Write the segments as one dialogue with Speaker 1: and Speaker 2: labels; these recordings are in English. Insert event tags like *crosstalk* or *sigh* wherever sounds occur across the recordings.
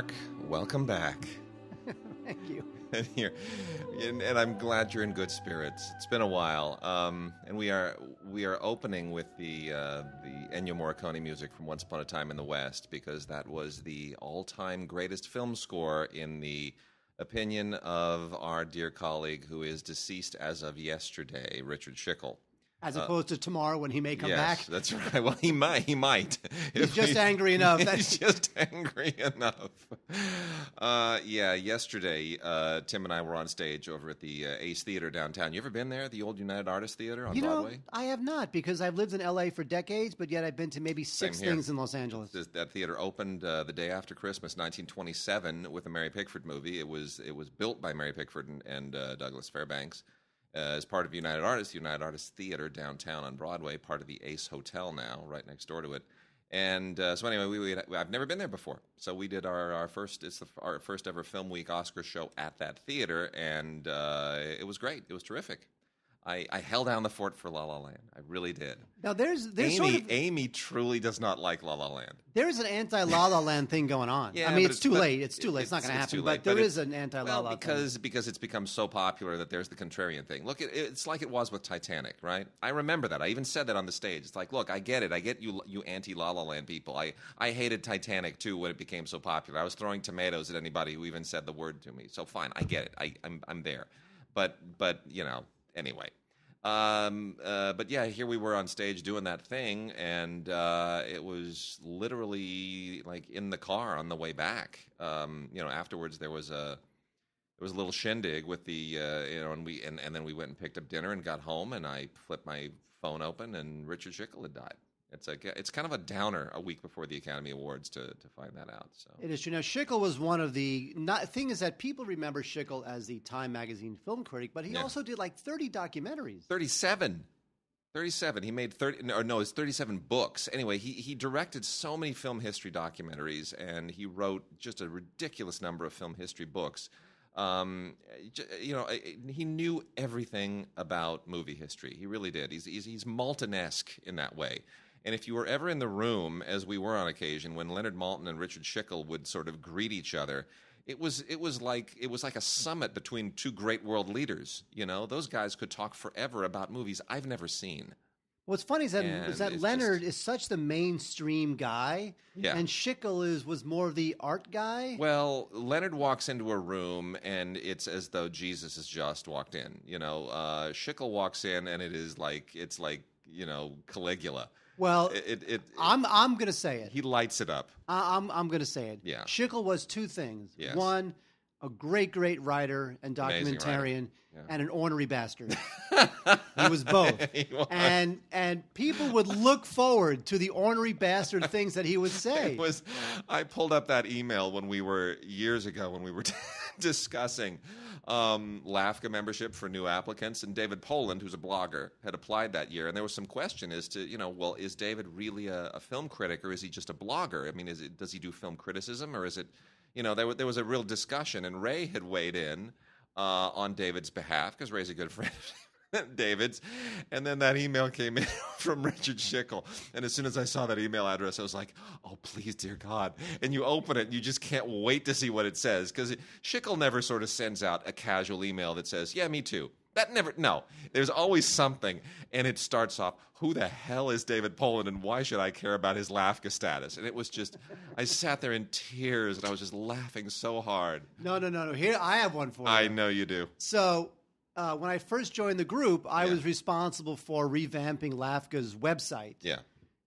Speaker 1: Mark, welcome back.
Speaker 2: *laughs* Thank you. *laughs*
Speaker 1: And and, and, I'm glad you're in good spirits. It's been a while, um, and we are we are opening with the uh, the Ennio Morricone music from Once Upon a Time in the West because that was the all time greatest film score in the opinion of our dear colleague who is deceased as of yesterday, Richard Schickel.
Speaker 2: As uh, opposed uh, to tomorrow when he may come yes, back. That's right. *laughs* Well,
Speaker 1: he might. He might. *laughs* he's just angry *laughs* enough. That's... He's just angry enough. Uh, yeah. Yesterday, uh, Tim and I were on stage over at the uh, Ace Theater downtown. You ever been there? The old United Artists Theater on you Broadway. Know,
Speaker 2: I have not because I've lived in L.A. for decades, but yet I've been to maybe six things in Los Angeles.
Speaker 1: That theater opened uh, the day after Christmas, 1927, with a Mary Pickford movie. It was it was built by Mary Pickford and, and Douglas Fairbanks uh, as part of United Artists, United Artists Theater downtown on Broadway, part of the Ace Hotel now, right next door to it. And uh, so anyway, we, we had, I've never been there before, so we did our, our first it's the, our first ever Film Week Oscar show at that theater, and uh, it was great. It was terrific. I, I held down the fort for La La Land. I really did.
Speaker 2: Now there's there's Amy sort of,
Speaker 1: Amy truly does not like La La Land.
Speaker 2: There is an anti La La Land thing going on. *laughs* Yeah, I mean it's, it's too but, late. It's too late. It's, it's not going to happen. Late, but there an anti La La well, because thing.
Speaker 1: because it's become so popular that there's the contrarian thing. Look, it, it's like it was with Titanic, right? I remember that. I even said that on the stage. It's like, look, I get it. I get you you anti La La Land people. I I hated Titanic too when it became so popular. I was throwing tomatoes at anybody who even said the word to me. So fine, I get it. I I'm I'm there. But but you know anyway. Um, uh, but yeah, here we were on stage doing that thing, and uh, it was literally like in the car on the way back. Um, you know, afterwards there was a there was a little shindig with the uh, you know, and we and, and then we went and picked up dinner and got home, and I flipped my phone open, and Richard Schickel had died it's like it's kind of a downer a week before the Academy Awards to to find that out. So
Speaker 2: it is true. Now Schickel was one of the not, thing is that people remember Schickel as the Time magazine film critic, but he yeah. also did like thirty documentaries.
Speaker 1: Thirty seven. 37 he made 30 or no it's 37 books anyway he, he directed so many film history documentaries and he wrote just a ridiculous number of film history books um, you know, he knew everything about movie history. He really did. He's he's, he's Malton-esque in that way. And if you were ever in the room, as we were on occasion, when Leonard Malton and Richard Schickel would sort of greet each other, it was it was like it was like a summit between two great world leaders. You know, those guys could talk forever about movies I've never seen.
Speaker 2: What's funny is that, is that Leonard just, is such the mainstream guy, yeah. and Schickel is was more the art guy.
Speaker 1: Well, Leonard walks into a room and it's as though Jesus has just walked in. You know, uh, Schickel walks in and it is like it's like you know Caligula. Well, it, it, it,
Speaker 2: I'm I'm gonna say it.
Speaker 1: He lights it up.
Speaker 2: I, am I'm, I'm gonna say it. Yeah. Schickel was two things. Yes. One, a great great writer and documentarian, writer. Yeah. and an ornery bastard. *laughs* he was both. *laughs* he was. And and people would look forward to the ornery bastard things that he would *laughs* say.
Speaker 1: was I pulled up that email when we were years ago when we were discussing um, LAFCA membership for new applicants. And David Poland, who's a blogger, had applied that year. And there was some question as to, you know, well, is David really a, a film critic or is he just a blogger? I mean, it, does he do film criticism or is it, you know, there, there was a real discussion. And Ray had weighed in uh, on David's behalf because Ray's a good friend *laughs* David's. And then that email came in *laughs* from Richard Schickel. And as soon as I saw that email address, I was like, oh, please, dear God. And you open it, you just can't wait to see what it says because Schickel never sort of sends out a casual email that says, yeah, me too. That never, no. There's always something. And it starts off, who the hell is David Poland and why should I care about his Lafka status? And it was just, I sat there in tears and I was just laughing so hard.
Speaker 2: No, no, no, no. Here, I have one for you. I
Speaker 1: know you do.
Speaker 2: So uh, when I first joined the group, I yeah. was responsible for revamping LAFCA's website. Yeah.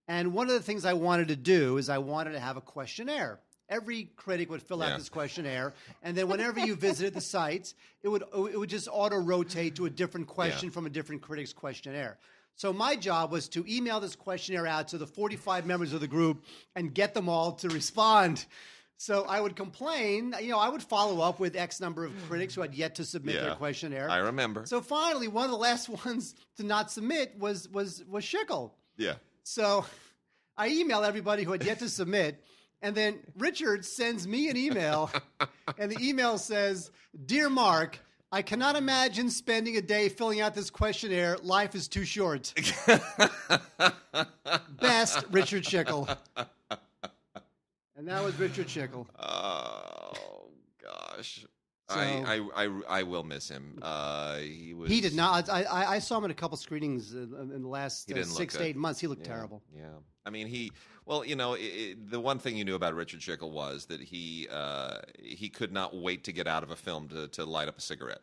Speaker 2: And one of the things I wanted to do is I wanted to have a questionnaire. Every critic would fill yeah. out this questionnaire, and then whenever you visited the sites, it would oh, it would just auto rotate to a different question yeah. from a different critic's questionnaire. So my job was to email this questionnaire out to the 45 members of the group and get them all to respond so I would complain, you know, I would follow up with X number of hmm. critics who had yet to submit yeah, their questionnaire.
Speaker 1: I remember. So
Speaker 2: finally, one of the last *laughs* ones to not submit was was was Schickel. Yeah. So I email everybody who had yet to submit, and then Richard sends me an email, *laughs* and the email says, "Dear Mark." I cannot imagine spending a day filling out this questionnaire. Life is too short. *laughs*
Speaker 1: Best, Richard Schickel.
Speaker 2: And that was Richard Schickel. Oh
Speaker 1: gosh. So, I, I, I, I, will miss him. Uh, he was. He did not. I, I,
Speaker 2: saw him in a couple screenings in the last uh, six to eight months. He looked yeah, terrible. Yeah.
Speaker 1: I mean, he. Well, you know, it, it, the one thing you knew about Richard Schickel was that he uh, he could not wait to get out of a film to, to light up a cigarette.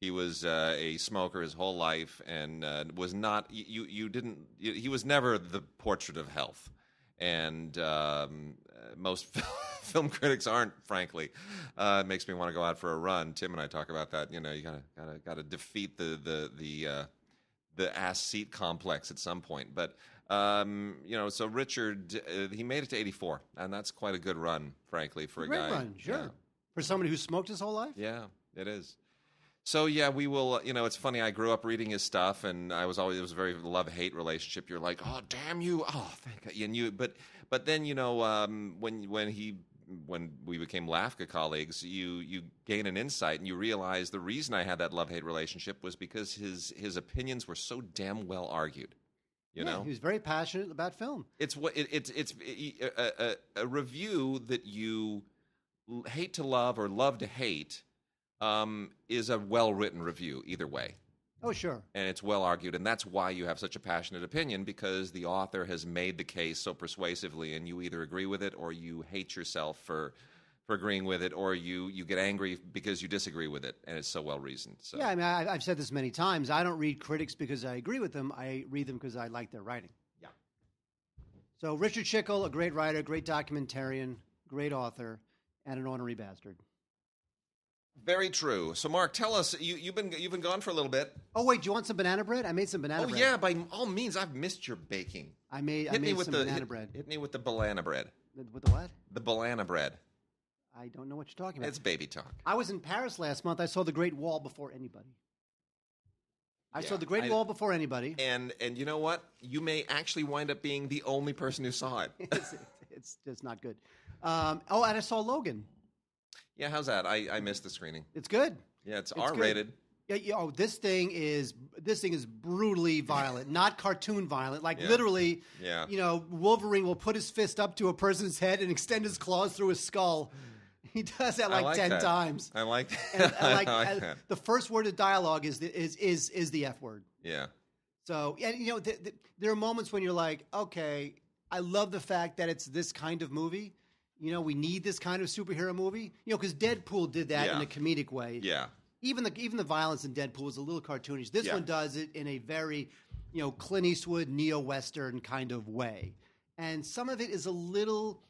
Speaker 1: He was uh, a smoker his whole life and uh, was not. You you didn't. You, he was never the portrait of health and um, most *laughs* film critics aren't, frankly. Uh, it makes me want to go out for a run. Tim and I talk about that. You know, you gotta gotta gotta defeat the the the uh, the ass seat complex at some point. But um, you know, so Richard uh, he made it to eighty four, and that's quite a good run, frankly, for a Great guy. Run, sure. Yeah.
Speaker 2: For somebody who smoked his whole life.
Speaker 1: Yeah, it is. So yeah, we will. You know, it's funny. I grew up reading his stuff, and I was always it was a very love hate relationship. You're like, oh damn you, oh thank and you. But but then you know um, when when he when we became LAFCA colleagues, you you gain an insight and you realize the reason I had that love hate relationship was because his his opinions were so damn well argued. You yeah, know, he
Speaker 2: was very passionate about film.
Speaker 1: It's what it, it, it's it's a, a, a, review that you hate to love or love to hate um, is a well written review either way. Oh, sure. And it's well argued. And that's why you have such a passionate opinion because the author has made the case so persuasively, and you either agree with it or you hate yourself for. For agreeing with it, or you you get angry because you disagree with it, and it's so well reasoned.
Speaker 2: So. Yeah, I mean, I, I've said this many times. I don't read critics because I agree with them. I read them because I like their writing. Yeah. So Richard Schickel, a great writer, great documentarian, great author, and an ornery bastard.
Speaker 1: Very true. So, Mark, tell us you, have been you've been gone for a little bit.
Speaker 2: Oh wait, do you want some banana bread? I made some banana. Oh bread. yeah,
Speaker 1: by all means, I've missed your baking.
Speaker 2: I made. Hit I made me with the banana hit,
Speaker 1: bread. Hit me with the banana bread. With the what? The banana bread.
Speaker 2: I don't know what you're talking about.
Speaker 1: It's baby talk.
Speaker 2: I was in Paris last month. I saw the Great Wall before anybody. I yeah, saw the Great I, Wall
Speaker 1: before anybody. And and you know what? You may actually wind up being the only person who saw it.
Speaker 2: *laughs* it's, it's, it's, not good. Um, oh, and I saw Logan.
Speaker 1: Yeah, how's that? I, I missed the screening. It's good. Yeah, it's, R rated.
Speaker 2: Yeah, yeah, oh, this thing is this thing is brutally *laughs* violent, not cartoon violent. Like Yeah. literally, Yeah. you know, Wolverine will put his fist up to a person's head and extend his claws through his skull. *laughs* He does that like, like ten that. times.
Speaker 1: I like that. and, like, *laughs* I like uh, that.
Speaker 2: the first word of dialogue is the, is is is the f word. Yeah. So, and you know, there are moments when you're like, okay, I love the fact that it's this kind of movie, you know, we need this kind of superhero movie. You know, because Deadpool did that Yeah. in a comedic way. Yeah. Even the even the violence in Deadpool is a little cartoonish. This Yeah. one does it in a very, you know, Clint Eastwood neo western kind of way, and some of it is a little.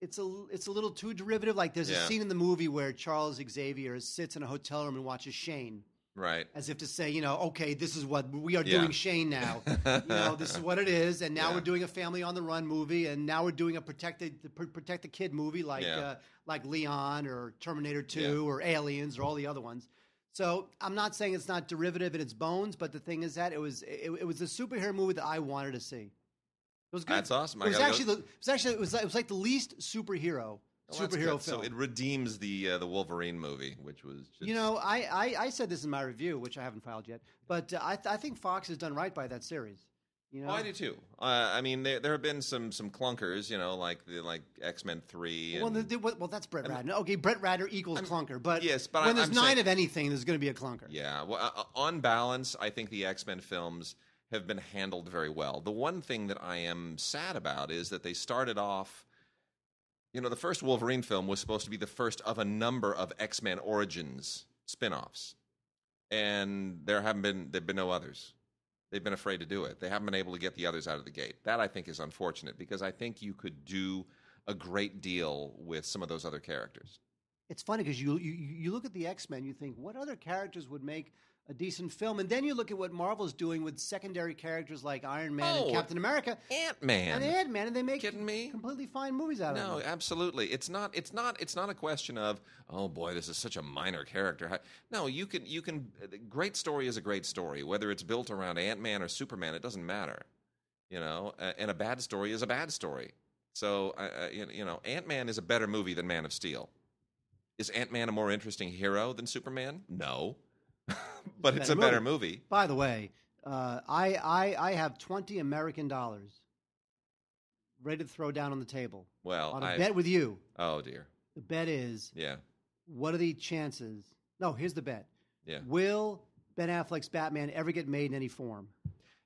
Speaker 2: It's a it's a little too derivative. Like there's a scene in the movie where Charles Xavier sits in a hotel room and watches Shane, Right. As if to say, you know, okay, this is what we are yeah. doing Shane now. *laughs* you know, this is what it is. And now yeah. we're doing a Family on the Run movie. And now we're doing a Protected, Protect the Kid movie like, yeah. uh, like Leon or Terminator 2 or Aliens or all the other ones. So I'm not saying it's not derivative in its bones, but the thing is that it was it, it was the superhero movie that I wanted to see. It was good. That's awesome. It was, actually, go- the, it was actually it was actually it was like the least superhero superhero film. So it
Speaker 1: redeems the uh, the Wolverine movie, which was
Speaker 2: just... you know I, I, I said this in my review, which I haven't filed yet, but uh, I th- I think Fox has done right by that series. You know? Oh, I do too.
Speaker 1: Uh, I mean, there there have been some some clunkers, you know, like the like X Men Three. And, well, the,
Speaker 2: the, well, that's Brett Ratner. okay, Brett Ratner equals I'm, clunker, but yes, but when I, there's I'm nine saying, of anything, there's going to be a clunker.
Speaker 1: Yeah. Well, uh, uh on balance, I think the X Men films have been handled very well. The one thing that I am sad about is that they started off you know, the first Wolverine film was supposed to be the first of a number of X Men Origins spin-offs, and there haven't been there've been no others. They've been afraid to do it. They haven't been able to get the others out of the gate. That I think is unfortunate because I think you could do a great deal with some of those other characters.
Speaker 2: It's funny because you, you you look at the X Men, you think what other characters would make a decent film. And then you look at what Marvel's doing with secondary characters like Iron Man oh, and Captain America, Ant Man, and Ant Man, and they make kidding me? completely fine movies out of it. No,
Speaker 1: absolutely. It's not. It's not. It's not a question of oh boy, this is such a minor character. No, you can. You can. Great story is a great story, whether it's built around Ant Man or Superman. It doesn't matter. You know, and a bad story is a bad story. So, uh, you know, Ant Man is a better movie than Man of Steel. Is Ant Man a more interesting hero than Superman? No
Speaker 2: *laughs* but it's a movie. better movie. By the way, uh, I, I I have twenty American dollars ready to throw down on the table.
Speaker 1: Well, on a I've... bet with you. Oh dear.
Speaker 2: The bet is. Yeah. What are the chances? No, here's the bet. Yeah. Will Ben Affleck's Batman ever get made in any form?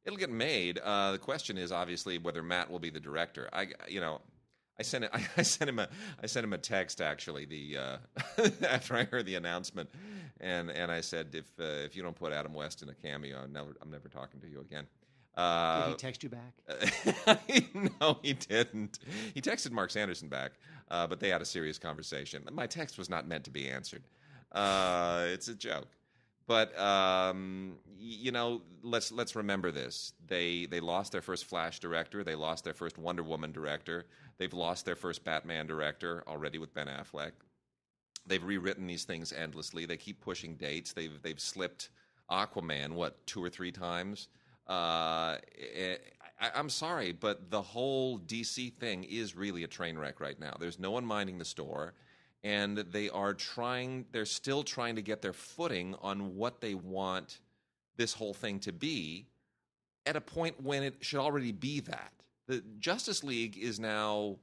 Speaker 1: It'll get made. Uh, the question is obviously whether Matt will be the director. I, you know, I sent *laughs* sent him a I sent him a text actually the uh, *laughs* after I heard the announcement, and and I said if uh, if you don't put Adam West in a cameo, I'm never I'm never talking to you again. Uh, did he text you back? *laughs* no, he didn't. He texted Mark Sanderson back, uh, but they had a serious conversation. My text was not meant to be answered. Uh, it's a joke but um, you know, let's let's remember this. They they lost their first Flash director. They lost their first Wonder Woman director. They've lost their first Batman director already with Ben Affleck. They've rewritten these things endlessly. They keep pushing dates. They've they've slipped Aquaman what two or three times. Uh, it, eh, I, am sorry, but the whole DC thing is really a train wreck right now. There's no one minding the store and they are trying they're still trying to get their footing on what they want this whole thing to be at a point when it should already be that the justice league is now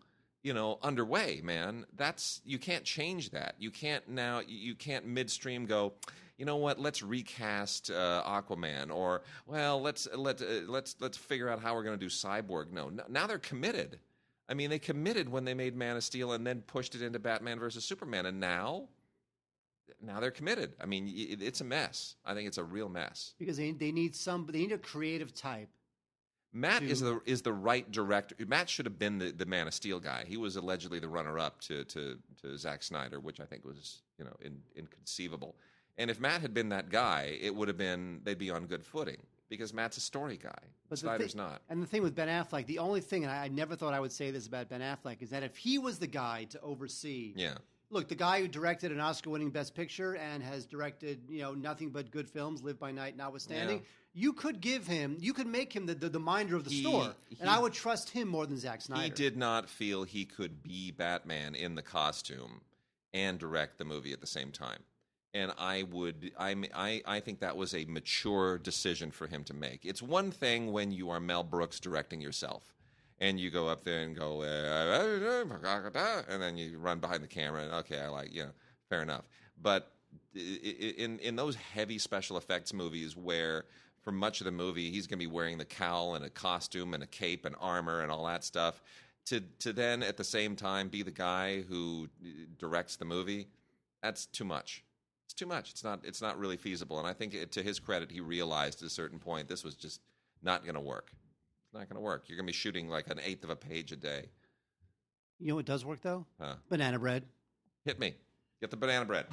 Speaker 1: you know underway man that's you can't change that you can't now you can't midstream go you know what let's recast uh, aquaman or well let's let uh, let's let's figure out how we're going to do cyborg no now they're committed I mean, they committed when they made Man of Steel and then pushed it into Batman versus Superman, and now, now they're committed. I mean, it, it's a mess. I think it's a real mess
Speaker 2: because they, they need some. They need a creative type. Matt to... is the
Speaker 1: is the right director. Matt should have been the, the Man of Steel guy. He was allegedly the runner up to to to Zack Snyder, which I think was you know in, inconceivable. And if Matt had been that guy, it would have been they'd be on good footing because Matt's
Speaker 2: a story guy. But Snyder's thi- not. And the thing with Ben Affleck, the only thing, and I, I, never thought I would say this about Ben Affleck, is that if he was the guy to oversee, yeah. Look, the guy who directed an Oscar-winning Best Picture and has directed, you know, nothing but good films, Live by Night notwithstanding, yeah. you could give him, you could make him the, the, the minder of the he, store, he, and I would trust him more than Zack Snyder. He did
Speaker 1: not feel he could be Batman in the costume and direct the movie at the same time and I would I I I think that was a mature decision for him to make. It's one thing when you are Mel Brooks directing yourself and you go up there and go eh, eh, eh, and then you run behind the camera and okay, I like, you know, fair enough. But in in those heavy special effects movies where for much of the movie he's going to be wearing the cowl and a costume and a cape and armor and all that stuff to to then at the same time be the guy who uh, directs the movie, that's too much too much. It's not it's not really feasible. And I think it, to his credit, he realized at a certain point this was just not going to work. It's not going to work. You're going to be shooting like an eighth of a page a day.
Speaker 2: You know what does work though? Huh. Banana bread.
Speaker 1: Hit me. Get the banana bread.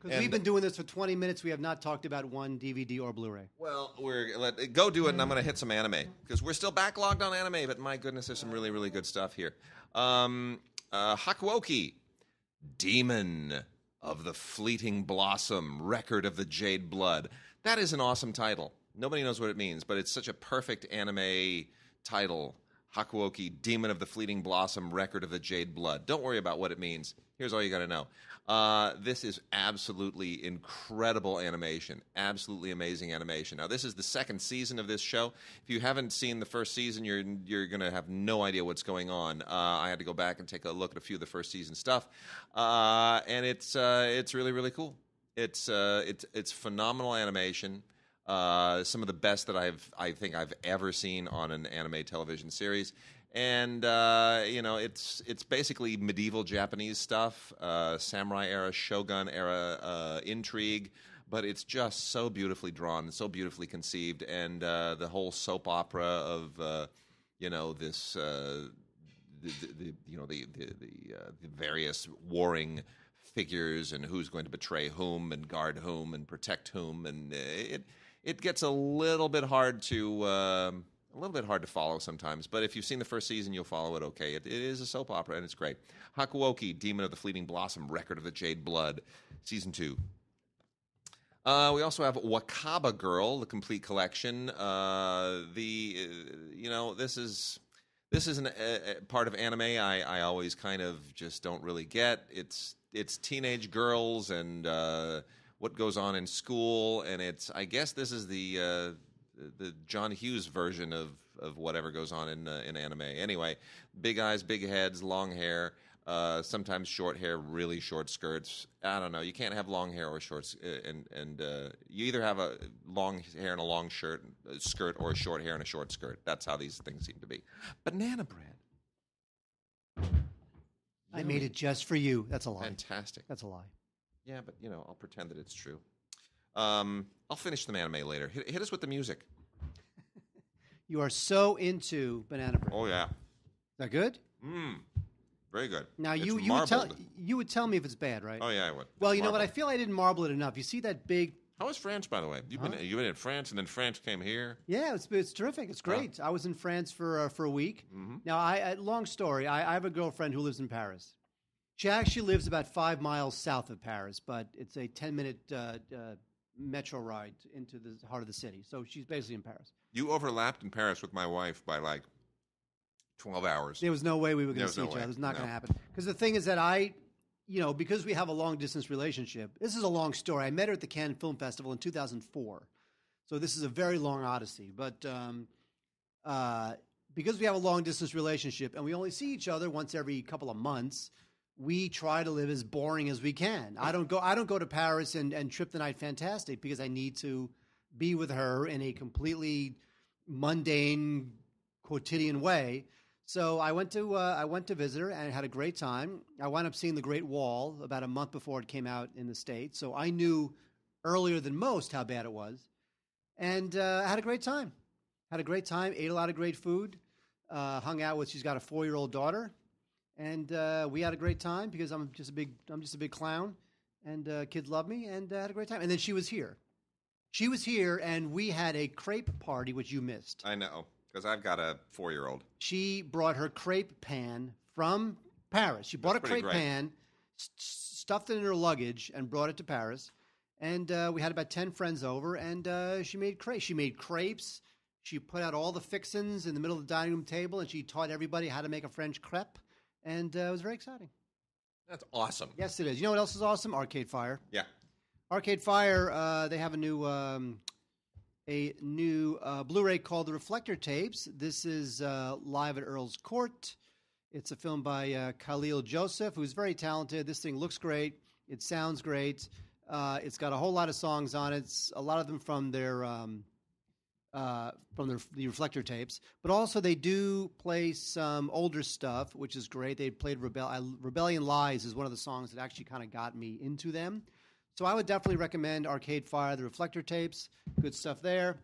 Speaker 2: Because we've been doing this for 20 minutes. We have not talked about one DVD or Blu-ray.
Speaker 1: Well, we're let, go do it, and I'm going to hit some anime because we're still backlogged on anime. But my goodness, there's some really, really good stuff here. Um, uh, Hakuoki, Demon of the Fleeting Blossom, Record of the Jade Blood. That is an awesome title. Nobody knows what it means, but it's such a perfect anime title Hakuoki, Demon of the Fleeting Blossom, Record of the Jade Blood. Don't worry about what it means. Here's all you got to know. Uh, this is absolutely incredible animation, absolutely amazing animation. Now, this is the second season of this show. If you haven't seen the first season, you're you're gonna have no idea what's going on. Uh, I had to go back and take a look at a few of the first season stuff, uh, and it's uh, it's really really cool. It's uh, it's it's phenomenal animation. Uh, some of the best that I've I think I've ever seen on an anime television series, and uh, you know it's it's basically medieval Japanese stuff, uh, samurai era, shogun era uh, intrigue, but it's just so beautifully drawn, so beautifully conceived, and uh, the whole soap opera of you know this the, the, the, you know the the the, the various warring figures and who's going to betray whom and guard whom and protect whom and it it gets a little bit hard to um, a little bit hard to follow sometimes. But if you've seen the first season, you'll follow it okay. it, it is a soap opera and it's great. Hakuoki, Demon of the Fleeting Blossom, Record of the Jade Blood, season two. Uh, we also have Wakaba Girl, the complete collection. Uh, the uh, you know this is this is a, part of anime I, I always kind of just don't really get. It's it's teenage girls and uh, what goes on in school, and it's I guess this is the uh, the John Hughes version of of whatever goes on in uh, in anime. Anyway, big eyes, big heads, long hair. Uh, sometimes short hair, really short skirts. I don't know. You can't have long hair or shorts, uh, and and uh, you either have a long hair and a long shirt, a uh, skirt, or a short hair and a short skirt. That's how these things seem to be.
Speaker 2: Banana bread. I made it just for you. That's a lie. Fantastic. That's a lie.
Speaker 1: Yeah, but you know, I'll pretend that it's true. Um, I'll finish the anime later. Hit, hit us with the music. *laughs*
Speaker 2: You are so into banana bread.
Speaker 1: Oh yeah. Is
Speaker 2: that good? Mmm.
Speaker 1: Very good. Now you It's you would tell
Speaker 2: you would tell me if it's bad, right? Oh yeah,
Speaker 1: I would. Well, you know what? I
Speaker 2: feel I didn't marble it enough. You see that big?
Speaker 1: How was France, by the way? You've been you've been in France, and then France came here.
Speaker 2: Yeah, it's it's terrific. It's great. I was in France for uh, for a week. Mm-hmm. Now, I, I uh, long story. I, I have a girlfriend who lives in Paris, she actually lives about five miles south of Paris, but it's a 10 minute uh, uh, metro ride into the heart of the city. So she's basically in Paris.
Speaker 1: You overlapped in Paris with my wife by like 12 hours. There was no way we were going to see no each other. It was not no. going
Speaker 2: to happen. Because the thing is that I, you know, because we have a long distance relationship, this is a long story. I met her at the Cannes Film Festival in 2004. So this is a very long odyssey. But um, uh, because we have a long distance relationship and we only see each other once every couple of months – we try to live as boring as we can. I don't go I don't go to Paris and, and trip the night fantastic because I need to be with her in a completely mundane quotidian way. So I went to uh, I went to visit her and had a great time. I wound up seeing the Great Wall about a month before it came out in the states. So I knew earlier than most how bad it was, and uh, I had a great time. Had a great time. Ate a lot of great food. Uh, hung out with. She's got a four year old daughter and uh, we had a great time because I'm just a big I'm just a big clown, and uh, kids love me, and uh, had a great time. And then she was here, she was here, and we had a crepe party which you missed.
Speaker 1: I know because I've got a four year old.
Speaker 2: She brought her crepe pan from Paris. She bought That's a crepe great. pan, st- stuffed it in her luggage, and brought it to Paris. And uh, we had about ten friends over, and uh, she made crepe. She made crepes. She put out all the fixins in the middle of the dining room table, and she taught everybody how to make a French crepe and uh, it was very exciting. That's awesome. Yes, it is. You know what else is awesome? Arcade Fire. Yeah. Arcade Fire. Uh, they have a new um, a new uh, Blu-ray called The Reflector Tapes. This is uh, live at Earl's Court. It's a film by uh, Khalil Joseph, who's very talented. This thing looks great. It sounds great. Uh, it's got a whole lot of songs on it. It's a lot of them from their um, uh, from the, the, reflector tapes, but also they do play some older stuff, which is great. They played I, Rebellion Lies is one of the songs that actually kind of got me into them. So I would definitely recommend Arcade Fire, the reflector tapes, good stuff there.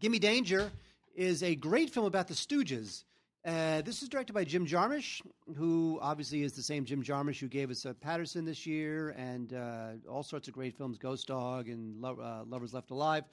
Speaker 2: Gimme Danger is a great film about the Stooges. Uh, this is directed by Jim Jarmusch, who obviously is the same Jim Jarmusch who gave us uh, Patterson this year and uh, all sorts of great films, Ghost Dog and Lo- uh, Lovers Left Alive.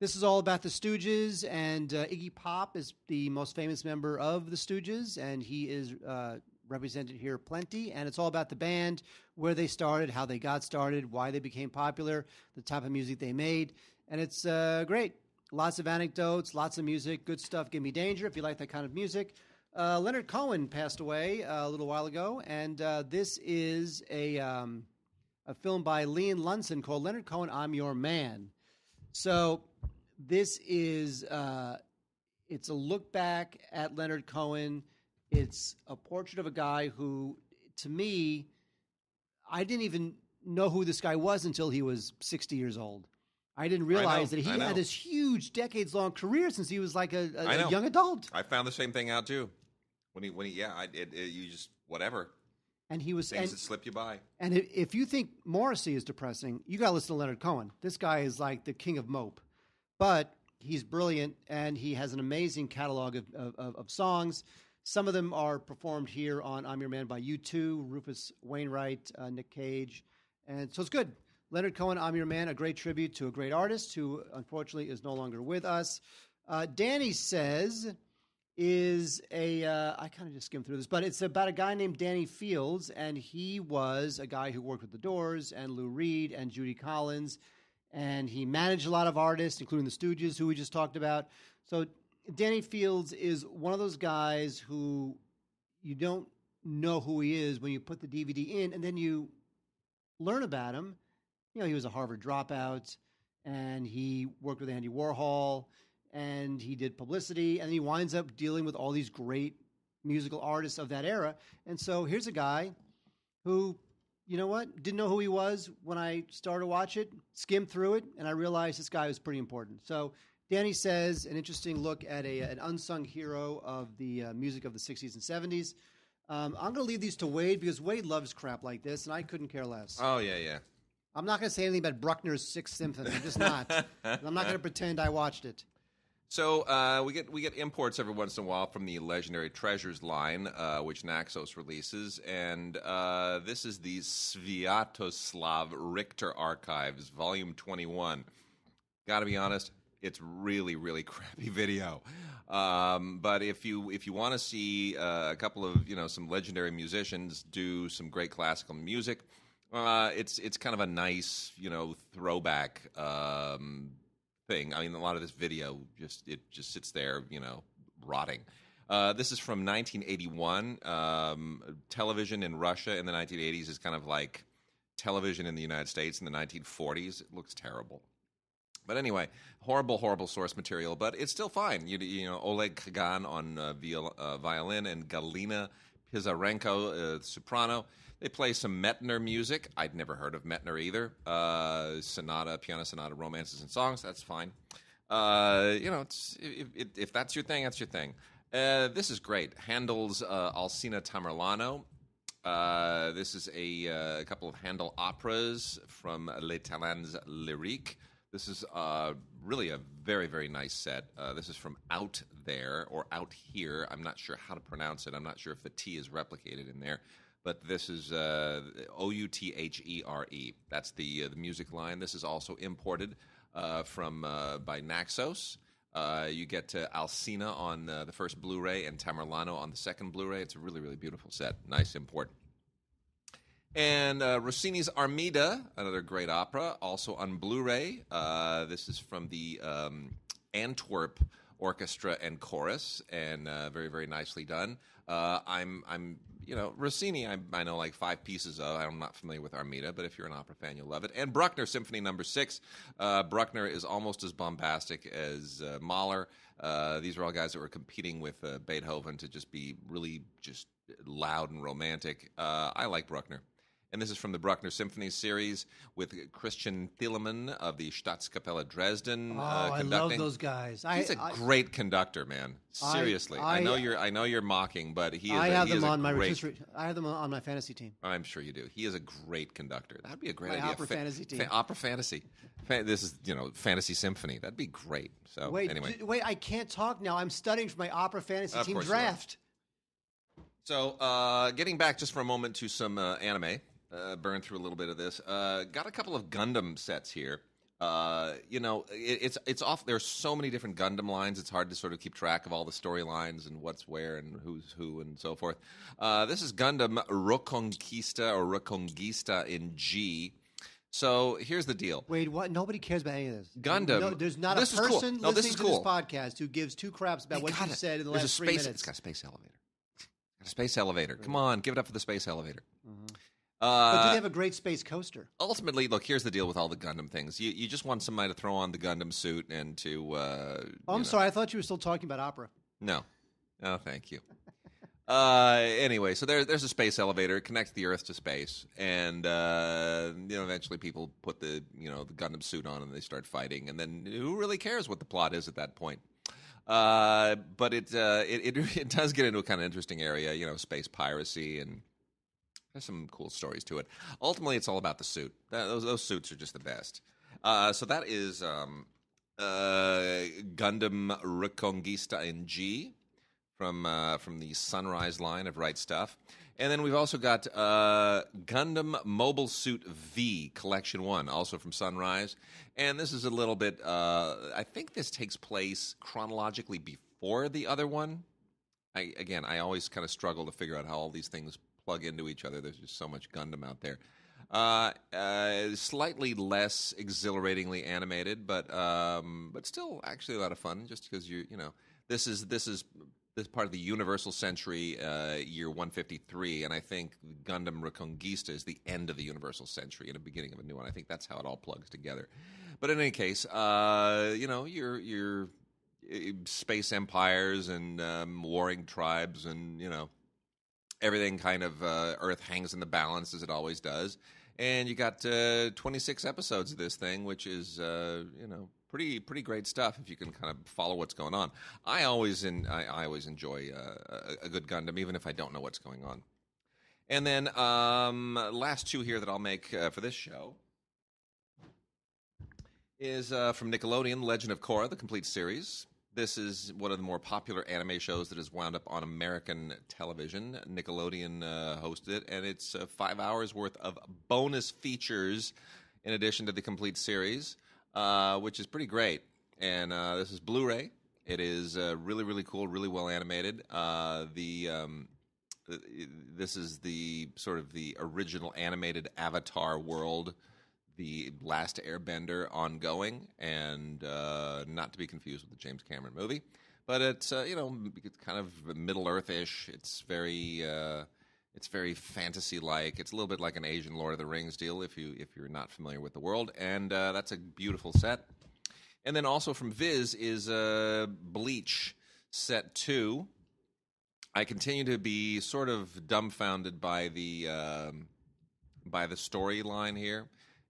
Speaker 2: This is all about the Stooges, and uh, Iggy Pop is the most famous member of the Stooges, and he is uh, represented here plenty. And it's all about the band, where they started, how they got started, why they became popular, the type of music they made, and it's uh, great. Lots of anecdotes, lots of music, good stuff. Give me danger if you like that kind of music. Uh, Leonard Cohen passed away uh, a little while ago, and uh, this is a um, a film by Leon Lunson called Leonard Cohen, I'm Your Man. So this is uh, it's a look back at Leonard Cohen. It's a portrait of a guy who, to me, I didn't even know who this guy was until he was 60 years old. I didn't realize I know, that he had this huge decades long career since he was like a, a, a, young adult.
Speaker 1: I found the same thing out too. When he, when he, yeah, I, it, it, you just whatever.
Speaker 2: And he was things and, that
Speaker 1: slip you by.
Speaker 2: And if you think Morrissey is depressing, you got to listen to Leonard Cohen. This guy is like the king of mope, but he's brilliant and he has an amazing catalog of, of, of songs. Some of them are performed here on I'm Your Man by U2, Rufus Wainwright, uh, Nick Cage, and so it's good. Leonard Cohen, I'm Your Man, a great tribute to a great artist who unfortunately is no longer with us. Uh, Danny says, is a uh, I kind of just skimmed through this, but it's about a guy named Danny Fields, and he was a guy who worked with the Doors and Lou Reed and Judy Collins, and he managed a lot of artists, including the Stooges, who we just talked about. So Danny Fields is one of those guys who you don't know who he is when you put the DVD in, and then you learn about him. You know, he was a Harvard dropout, and he worked with Andy Warhol and he did publicity, and he winds up dealing with all these great musical artists of that era. And so here's a guy who, you know what, didn't know who he was when I started to watch it, skimmed through it, and I realized this guy was pretty important. So Danny says an interesting look at a, an unsung hero of the uh, music of the 60s and 70s. Um, I'm going to leave these to Wade because Wade loves crap like this, and I couldn't care less. Oh, yeah, yeah. I'm not going to say anything about Bruckner's Sixth Symphony. I'm just not. *laughs* I'm not going to pretend I watched it.
Speaker 1: So uh, we get we get imports every once in a while from the legendary treasures line, uh, which Naxos releases, and uh, this is the Sviatoslav Richter Archives, Volume Twenty One. Got to be honest, it's really really *laughs* crappy video. Um, but if you if you want to see uh, a couple of you know some legendary musicians do some great classical music, uh, it's it's kind of a nice you know throwback. Um, thing. I mean, a lot of this video just it just sits there, you know, rotting. Uh, this is from 1981. Um, television in Russia in the 1980s is kind of like television in the United States in the 1940s. It looks terrible. But anyway, horrible, horrible source material, but it's still fine. You, you know, Oleg Kagan on uh, viol- uh, violin and Galina Pizarenko, uh, soprano. They play some Metner music. I'd never heard of Metner either. Uh, sonata, piano sonata, romances and songs. That's fine. Uh, you know, if, if, if, that's your thing, that's your thing. Uh, this is great. Handel's uh, Alcina Tamerlano. Uh, this is a, a, uh, couple of Handel operas from Les Talens Lyriques. This is uh, really a very, very nice set. Uh, this is from Out There or Out Here. I'm not sure how to pronounce it. I'm not sure if the T is replicated in there but this is uh, O U T H E R E. That's the uh, the music line. This is also imported uh, from uh, by Naxos. Uh, you get Alcina on uh, the first Blu-ray and Tamerlano on the second Blu-ray. It's a really really beautiful set. Nice import. And Rossini's Armida, another great opera, also on Blu-ray. this is from the um, Antwerp orchestra and chorus, and uh, very very nicely done. Uh, I'm I'm you know, Rossini, I, I know like five pieces of. I'm not familiar with Armida, but if you're an opera fan, you'll love it. And Bruckner Symphony Number no. Six. Uh, Bruckner is almost as bombastic as uh, Mahler. Uh, these are all guys that were competing with uh, Beethoven to just be really just loud and romantic. Uh, I like Bruckner. And this is from the Bruckner Symphony series with Christian Thielemann of the Staatskapelle Dresden. Oh, uh, I love those guys. He's I, a I, great conductor, man. Seriously, I, I, know you're. I know you're mocking, but he is. I have them on my great,
Speaker 2: I have them on my fantasy team.
Speaker 1: I'm sure you do. He is a great conductor. That'd be a great my idea. Opera fa- fantasy team. Fa- opera fantasy. Fa- this is you know fantasy symphony. That'd be great. So wait, anyway, d-
Speaker 2: wait. I can't talk now. I'm studying for my opera fantasy of team draft.
Speaker 1: So, uh, getting back just for a moment to some uh, anime uh, burn through a little bit of this. Uh, got a couple of Gundam sets here. Uh, you know, it, it's it's off. There's so many different Gundam lines. It's hard to sort of keep track of all the storylines and what's where and who's who and so forth. Uh, this is Gundam Reconquista or Reconquista in G. So here's the deal.
Speaker 2: Wait, what? Nobody cares about any of this. Gundam. No, there's not a person cool. no, listening this to cool. this podcast who gives two craps about they what you it. said in the there's last space, three minutes. It's
Speaker 1: got a space elevator. Got a space elevator. Come on, give it up for the space elevator. Mm-hmm. Uh, but do uh, they have a
Speaker 2: great space coaster?
Speaker 1: Ultimately, look, here's the deal with all the Gundam things. You you just want somebody to throw on the Gundam suit and to. Uh,
Speaker 2: oh, I'm know. sorry. I thought you were still talking about opera.
Speaker 1: No, no, oh, thank you. uh, anyway, so there, there's a space elevator. It connects the Earth to space, and uh, you know eventually people put the you know the Gundam suit on and they start fighting, and then who really cares what the plot is at that point? Uh, but it, uh, it, it *laughs* it does get into a kind of interesting area, you know, space piracy and there's some cool stories to it. Ultimately, it's all about the suit. Those, those suits are just the best. Uh, so that is um, uh, Gundam Reconquista in G from uh, from the Sunrise line of Right Stuff, and then we've also got uh, Gundam Mobile Suit V Collection One, also from Sunrise, and this is a little bit. Uh, I think this takes place chronologically before the other one. I, again, I always kind of struggle to figure out how all these things plug into each other. There's just so much Gundam out there. Uh, uh, slightly less exhilaratingly animated, but um, but still actually a lot of fun. Just because you you know this is this is this part of the Universal Century, uh, year 153, and I think Gundam Reconquista is the end of the Universal Century and the beginning of a new one. I think that's how it all plugs together. But in any case, uh, you know your your uh, space empires and um, warring tribes and you know everything kind of uh, Earth hangs in the balance as it always does. And you got uh, 26 episodes of this thing, which is uh, you know pretty pretty great stuff if you can kind of follow what's going on. I always in, I, I always enjoy uh, a, a, good Gundam, even if I don't know what's going on. And then um, last two here that I'll make uh, for this show is uh, from Nickelodeon, Legend of Korra, the complete series. This is one of the more popular anime shows that has wound up on American television. Nickelodeon uh, hosted it, and it's uh, five hours worth of bonus features in addition to the complete series, uh, which is pretty great. And uh, this is Blu ray. It is uh, really, really cool, really well animated. Uh, the. Um, this is the sort of the original animated Avatar world the Last Airbender ongoing, and uh, not to be confused with the James Cameron movie. But it's uh, you know it's kind of Middle Earth ish. It's very uh, it's very fantasy like. It's a little bit like an Asian Lord of the Rings deal if you if you're not familiar with the world. And uh, that's a beautiful set. And then also from Viz is uh, Bleach set two. I continue to be sort of dumbfounded by the um, by the storyline here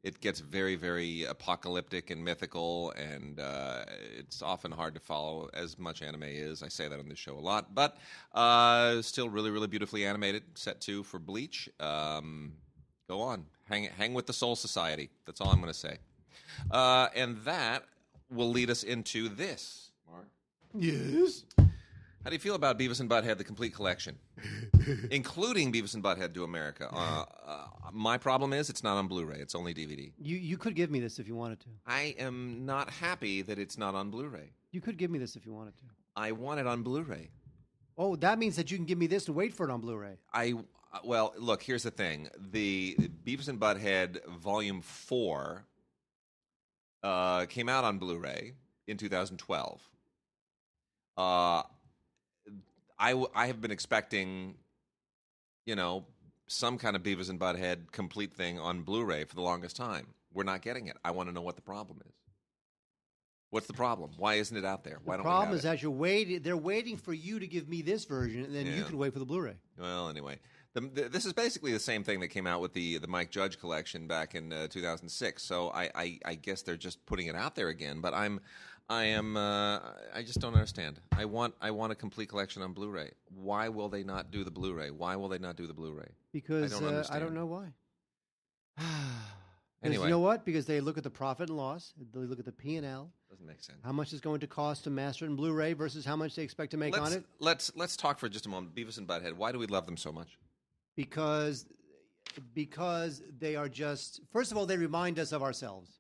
Speaker 1: it gets very, very apocalyptic and mythical, and uh, it's often hard to follow as much anime is. I say that on this show a lot, but uh, still really, really beautifully animated. Set two for Bleach. Um, go on, hang hang with the Soul Society. That's all I'm going to say, uh, and that will lead us into this. Mark.
Speaker 2: Yes.
Speaker 1: How do you feel about Beavis and Butthead: The Complete Collection, *laughs* including Beavis and Butthead to America? Uh, uh, my problem is it's not on Blu-ray; it's only DVD.
Speaker 2: You you could give me this if you wanted to.
Speaker 1: I am not happy that it's not on Blu-ray.
Speaker 2: You could give me this if you
Speaker 1: wanted to. I want it on Blu-ray.
Speaker 2: Oh, that means that you can give me this and wait for it on Blu-ray. I
Speaker 1: uh, well, look. Here's the thing: the Beavis and Butthead Volume Four uh, came out on Blu-ray in 2012. Uh, I have been expecting, you know, some kind of Beavis and Butthead complete thing on Blu-ray for the longest time. We're not getting it. I want to know what the problem is. What's the problem? Why isn't it out there? Why the don't problem is it?
Speaker 2: you're waiting. They're waiting for you to give me this version, and then yeah. you can wait for the Blu-ray.
Speaker 1: Well, anyway, the, the, this is basically the same thing that came out with the the Mike Judge collection back in uh, 2006. So I, I, I guess they're just putting it out there again. But I'm I am. Uh, I just don't understand. I want. I want a complete collection on Blu-ray. Why will they not do the Blu-ray? Why will they not do the Blu-ray? Because I don't, uh, I don't
Speaker 2: know why. *sighs* anyway, you know what? Because they look at the profit and loss. They look at the P and L. Doesn't make sense. How much is going to cost to master in Blu-ray versus how much they expect to make let's, on it?
Speaker 1: Let's let's talk for just a moment. Beavis and Butthead. Why do we love them so much?
Speaker 2: Because because they are just. First of all, they remind us of ourselves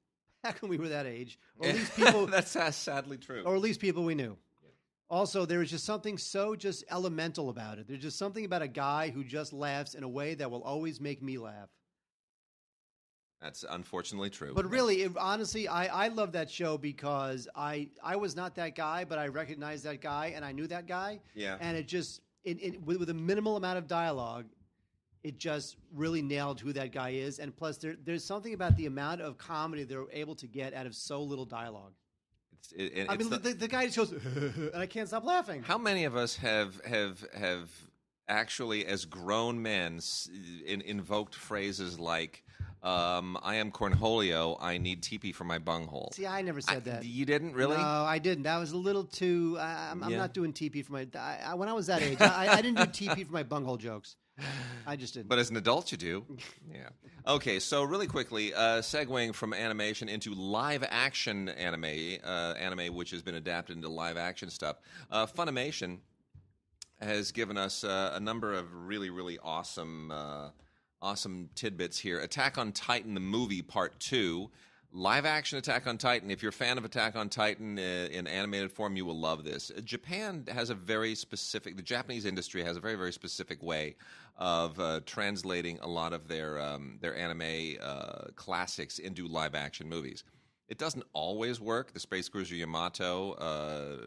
Speaker 2: back when we were that age, or at least people *laughs* that's sadly true, or at least people we knew. Yeah. Also, there is just something so just elemental about it. There's just something about a guy who just laughs in a way that will always make me laugh.
Speaker 1: That's unfortunately true. But
Speaker 2: really, it, honestly, I, I love that show because I I was not that guy, but I recognized that guy and I knew that guy. Yeah. And it just it, it with, with a minimal amount of dialogue, it just really nailed who that guy is. And plus, there, there's something about the amount of comedy they're able to get out of so little dialogue. it, it, I mean, the, the, the guy just goes, *laughs* and I can't stop laughing.
Speaker 1: How many of us have have have actually, as grown men, in, invoked phrases like? Um, I am Cornholio. I need teepee for my bunghole.
Speaker 2: See, I never said I, that. You didn't really? No, I didn't. That was a little too. I, am yeah. not doing teepee for my. I, I, when I was that age, I, didn't do teepee for my bunghole jokes. I just didn't. But
Speaker 1: as an adult, you do. Yeah. Okay, so really quickly, uh, segueing from animation into live action anime, uh, anime which has been adapted into live action stuff. Uh, Funimation has given us uh, a number of really, really awesome, uh, awesome tidbits here. Attack on Titan, the movie, part two live action Attack on Titan. If you're a fan of Attack on Titan uh, in animated form, you will love this. Japan has a very specific, the Japanese industry has a very, very specific way of uh, translating a lot of their, um, their anime uh, classics into live action movies. It doesn't always work. The Space Cruiser Yamato, uh,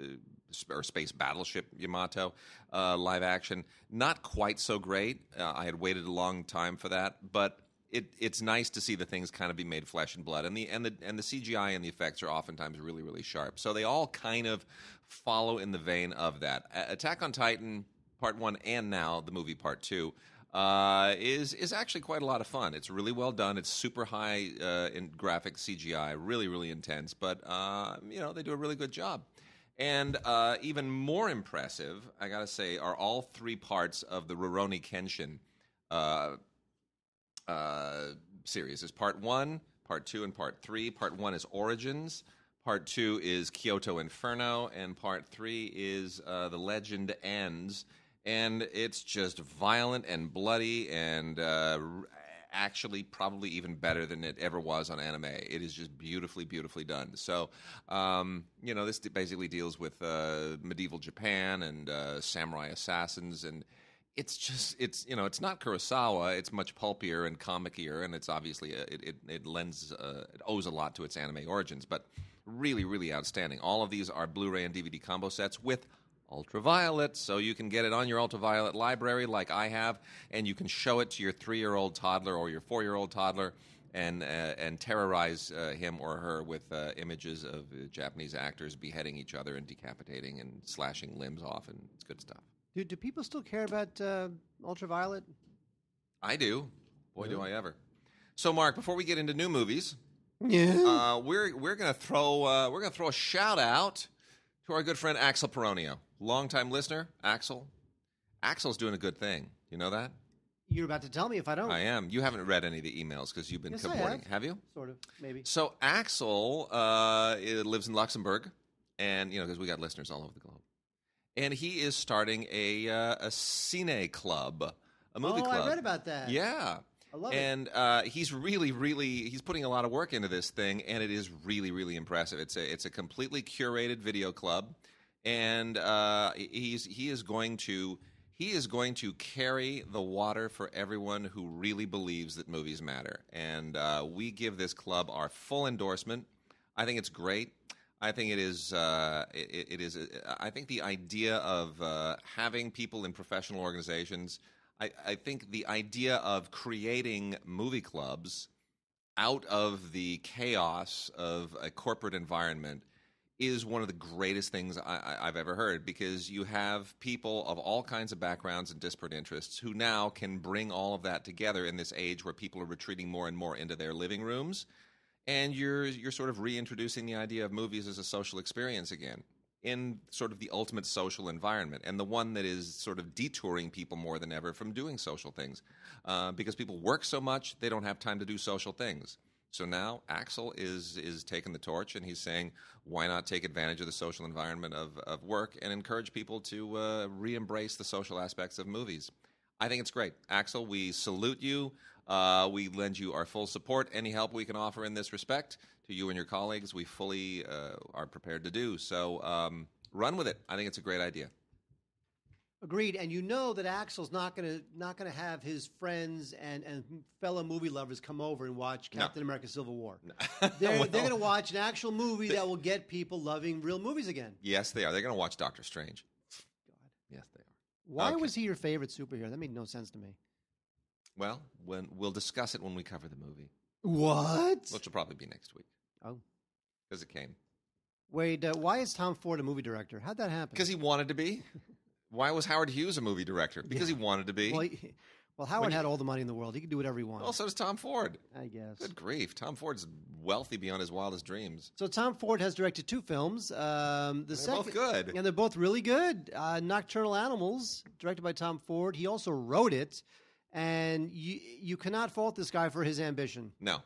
Speaker 1: uh, or Space Battleship Yamato uh, live action, not quite so great. I had waited a long time for that, but it it's nice to see the things kind of be made flesh and blood, and the and the and the CGI and the effects are oftentimes really really sharp. So they all kind of follow in the vein of that. Attack on Titan Part One and now the movie Part Two uh, is is actually quite a lot of fun. It's really well done. It's super high uh, in graphic CGI, really really intense. But uh, you know they do a really good job. And uh, even more impressive, I gotta say, are all three parts of the Roroni Kenshin uh, uh, series. is part one, part two, and part three. Part one is Origins. Part two is Kyoto Inferno, and part three is uh, The Legend Ends. And it's just violent and bloody and uh, actually probably even better than it ever was on anime. It is just beautifully, beautifully done. So, um, you know, this basically deals with uh, medieval Japan and uh, samurai assassins and it's just it's you know it's not Kurosawa. It's much pulpier and comicier, and it's obviously a, uh, it, it, it lends uh, it owes a lot to its anime origins, but really really outstanding. All of these are Blu-ray and DVD combo sets with ultraviolet so you can get it on your ultraviolet library like i have and you can show it to your three-year-old toddler or your four-year-old toddler and uh, and terrorize uh, him or her with uh, images of uh, Japanese actors beheading each other and decapitating and slashing limbs off, and it's good stuff.
Speaker 2: Do do people still care about uh, Ultraviolet?
Speaker 1: I do. Boy, do I ever. So, Mark, before we get into new movies,
Speaker 2: Yeah. uh,
Speaker 1: we're we're gonna throw uh, we're gonna throw a shout out to our good friend Axel Peronio, longtime listener. Axel, Axel's doing a good thing. You know that?
Speaker 2: You're about to tell me if I don't. I
Speaker 1: am. You haven't read any of the emails because you've been Yes, I have. you?
Speaker 2: Sort of, maybe.
Speaker 1: So Axel uh, lives in Luxembourg, and you know because we got listeners all over the globe and he is starting a uh, a cine club, a movie oh, club. I read about that. Yeah. I love and it. Uh, he's really, really, he's putting a lot of work into this thing, and it is really, really impressive. It's a, it's a completely curated video club, and uh, he's he is going to he is going to carry the water for everyone who really believes that movies matter. And uh, we give this club our full endorsement. I think it's great. I think it is. Uh, it, it is. Uh, I think the idea of uh, having people in professional organizations. I, I, think the idea of creating movie clubs out of the chaos of a corporate environment is one of the greatest things I, have ever heard because you have people of all kinds of backgrounds and disparate interests who now can bring all of that together in this age where people are retreating more and more into their living rooms and you're you're sort of reintroducing the idea of movies as a social experience again in sort of the ultimate social environment and the one that is sort of detouring people more than ever from doing social things uh, because people work so much they don't have time to do social things so now axel is is taking the torch and he's saying why not take advantage of the social environment of, of work and encourage people to uh, re-embrace the social aspects of movies I think it's great. Axel, we salute you. Uh, we lend you our full support. Any help we can offer in this respect to you and your colleagues, we fully uh, are prepared to do. So um, run with it. I think it's a great idea.
Speaker 2: Agreed. And you know that Axel's not gonna not gonna have his friends and, and fellow movie lovers come over and watch Captain no. America: Civil War. No. they're, *laughs* well, they're gonna watch an actual movie they, that will get people loving real movies again.
Speaker 1: Yes, they are. They're gonna watch Doctor Strange. God. Yes, they are.
Speaker 2: Why okay. was he your favorite superhero? That made no sense to me.
Speaker 1: Well, when we'll discuss it when we cover the movie.
Speaker 2: What? Which
Speaker 1: will probably be next week. Oh, because it came.
Speaker 2: Wait, uh, why is Tom Ford a movie director? How'd that happen?
Speaker 1: Because he wanted to be. *laughs* why was Howard Hughes a movie director? Because yeah. he wanted to be. Well,
Speaker 2: he, well, Howard you, had all the money in the world. He could do whatever he wanted.
Speaker 1: Also, does Tom Ford. I guess. Good grief. Tom Ford's wealthy beyond his wildest dreams.
Speaker 2: So, Tom Ford has directed two films. Um, the they're both good. And they're both really good. Uh, Nocturnal Animals, directed by Tom Ford. He also wrote it. And you, you cannot fault this guy for his ambition. No.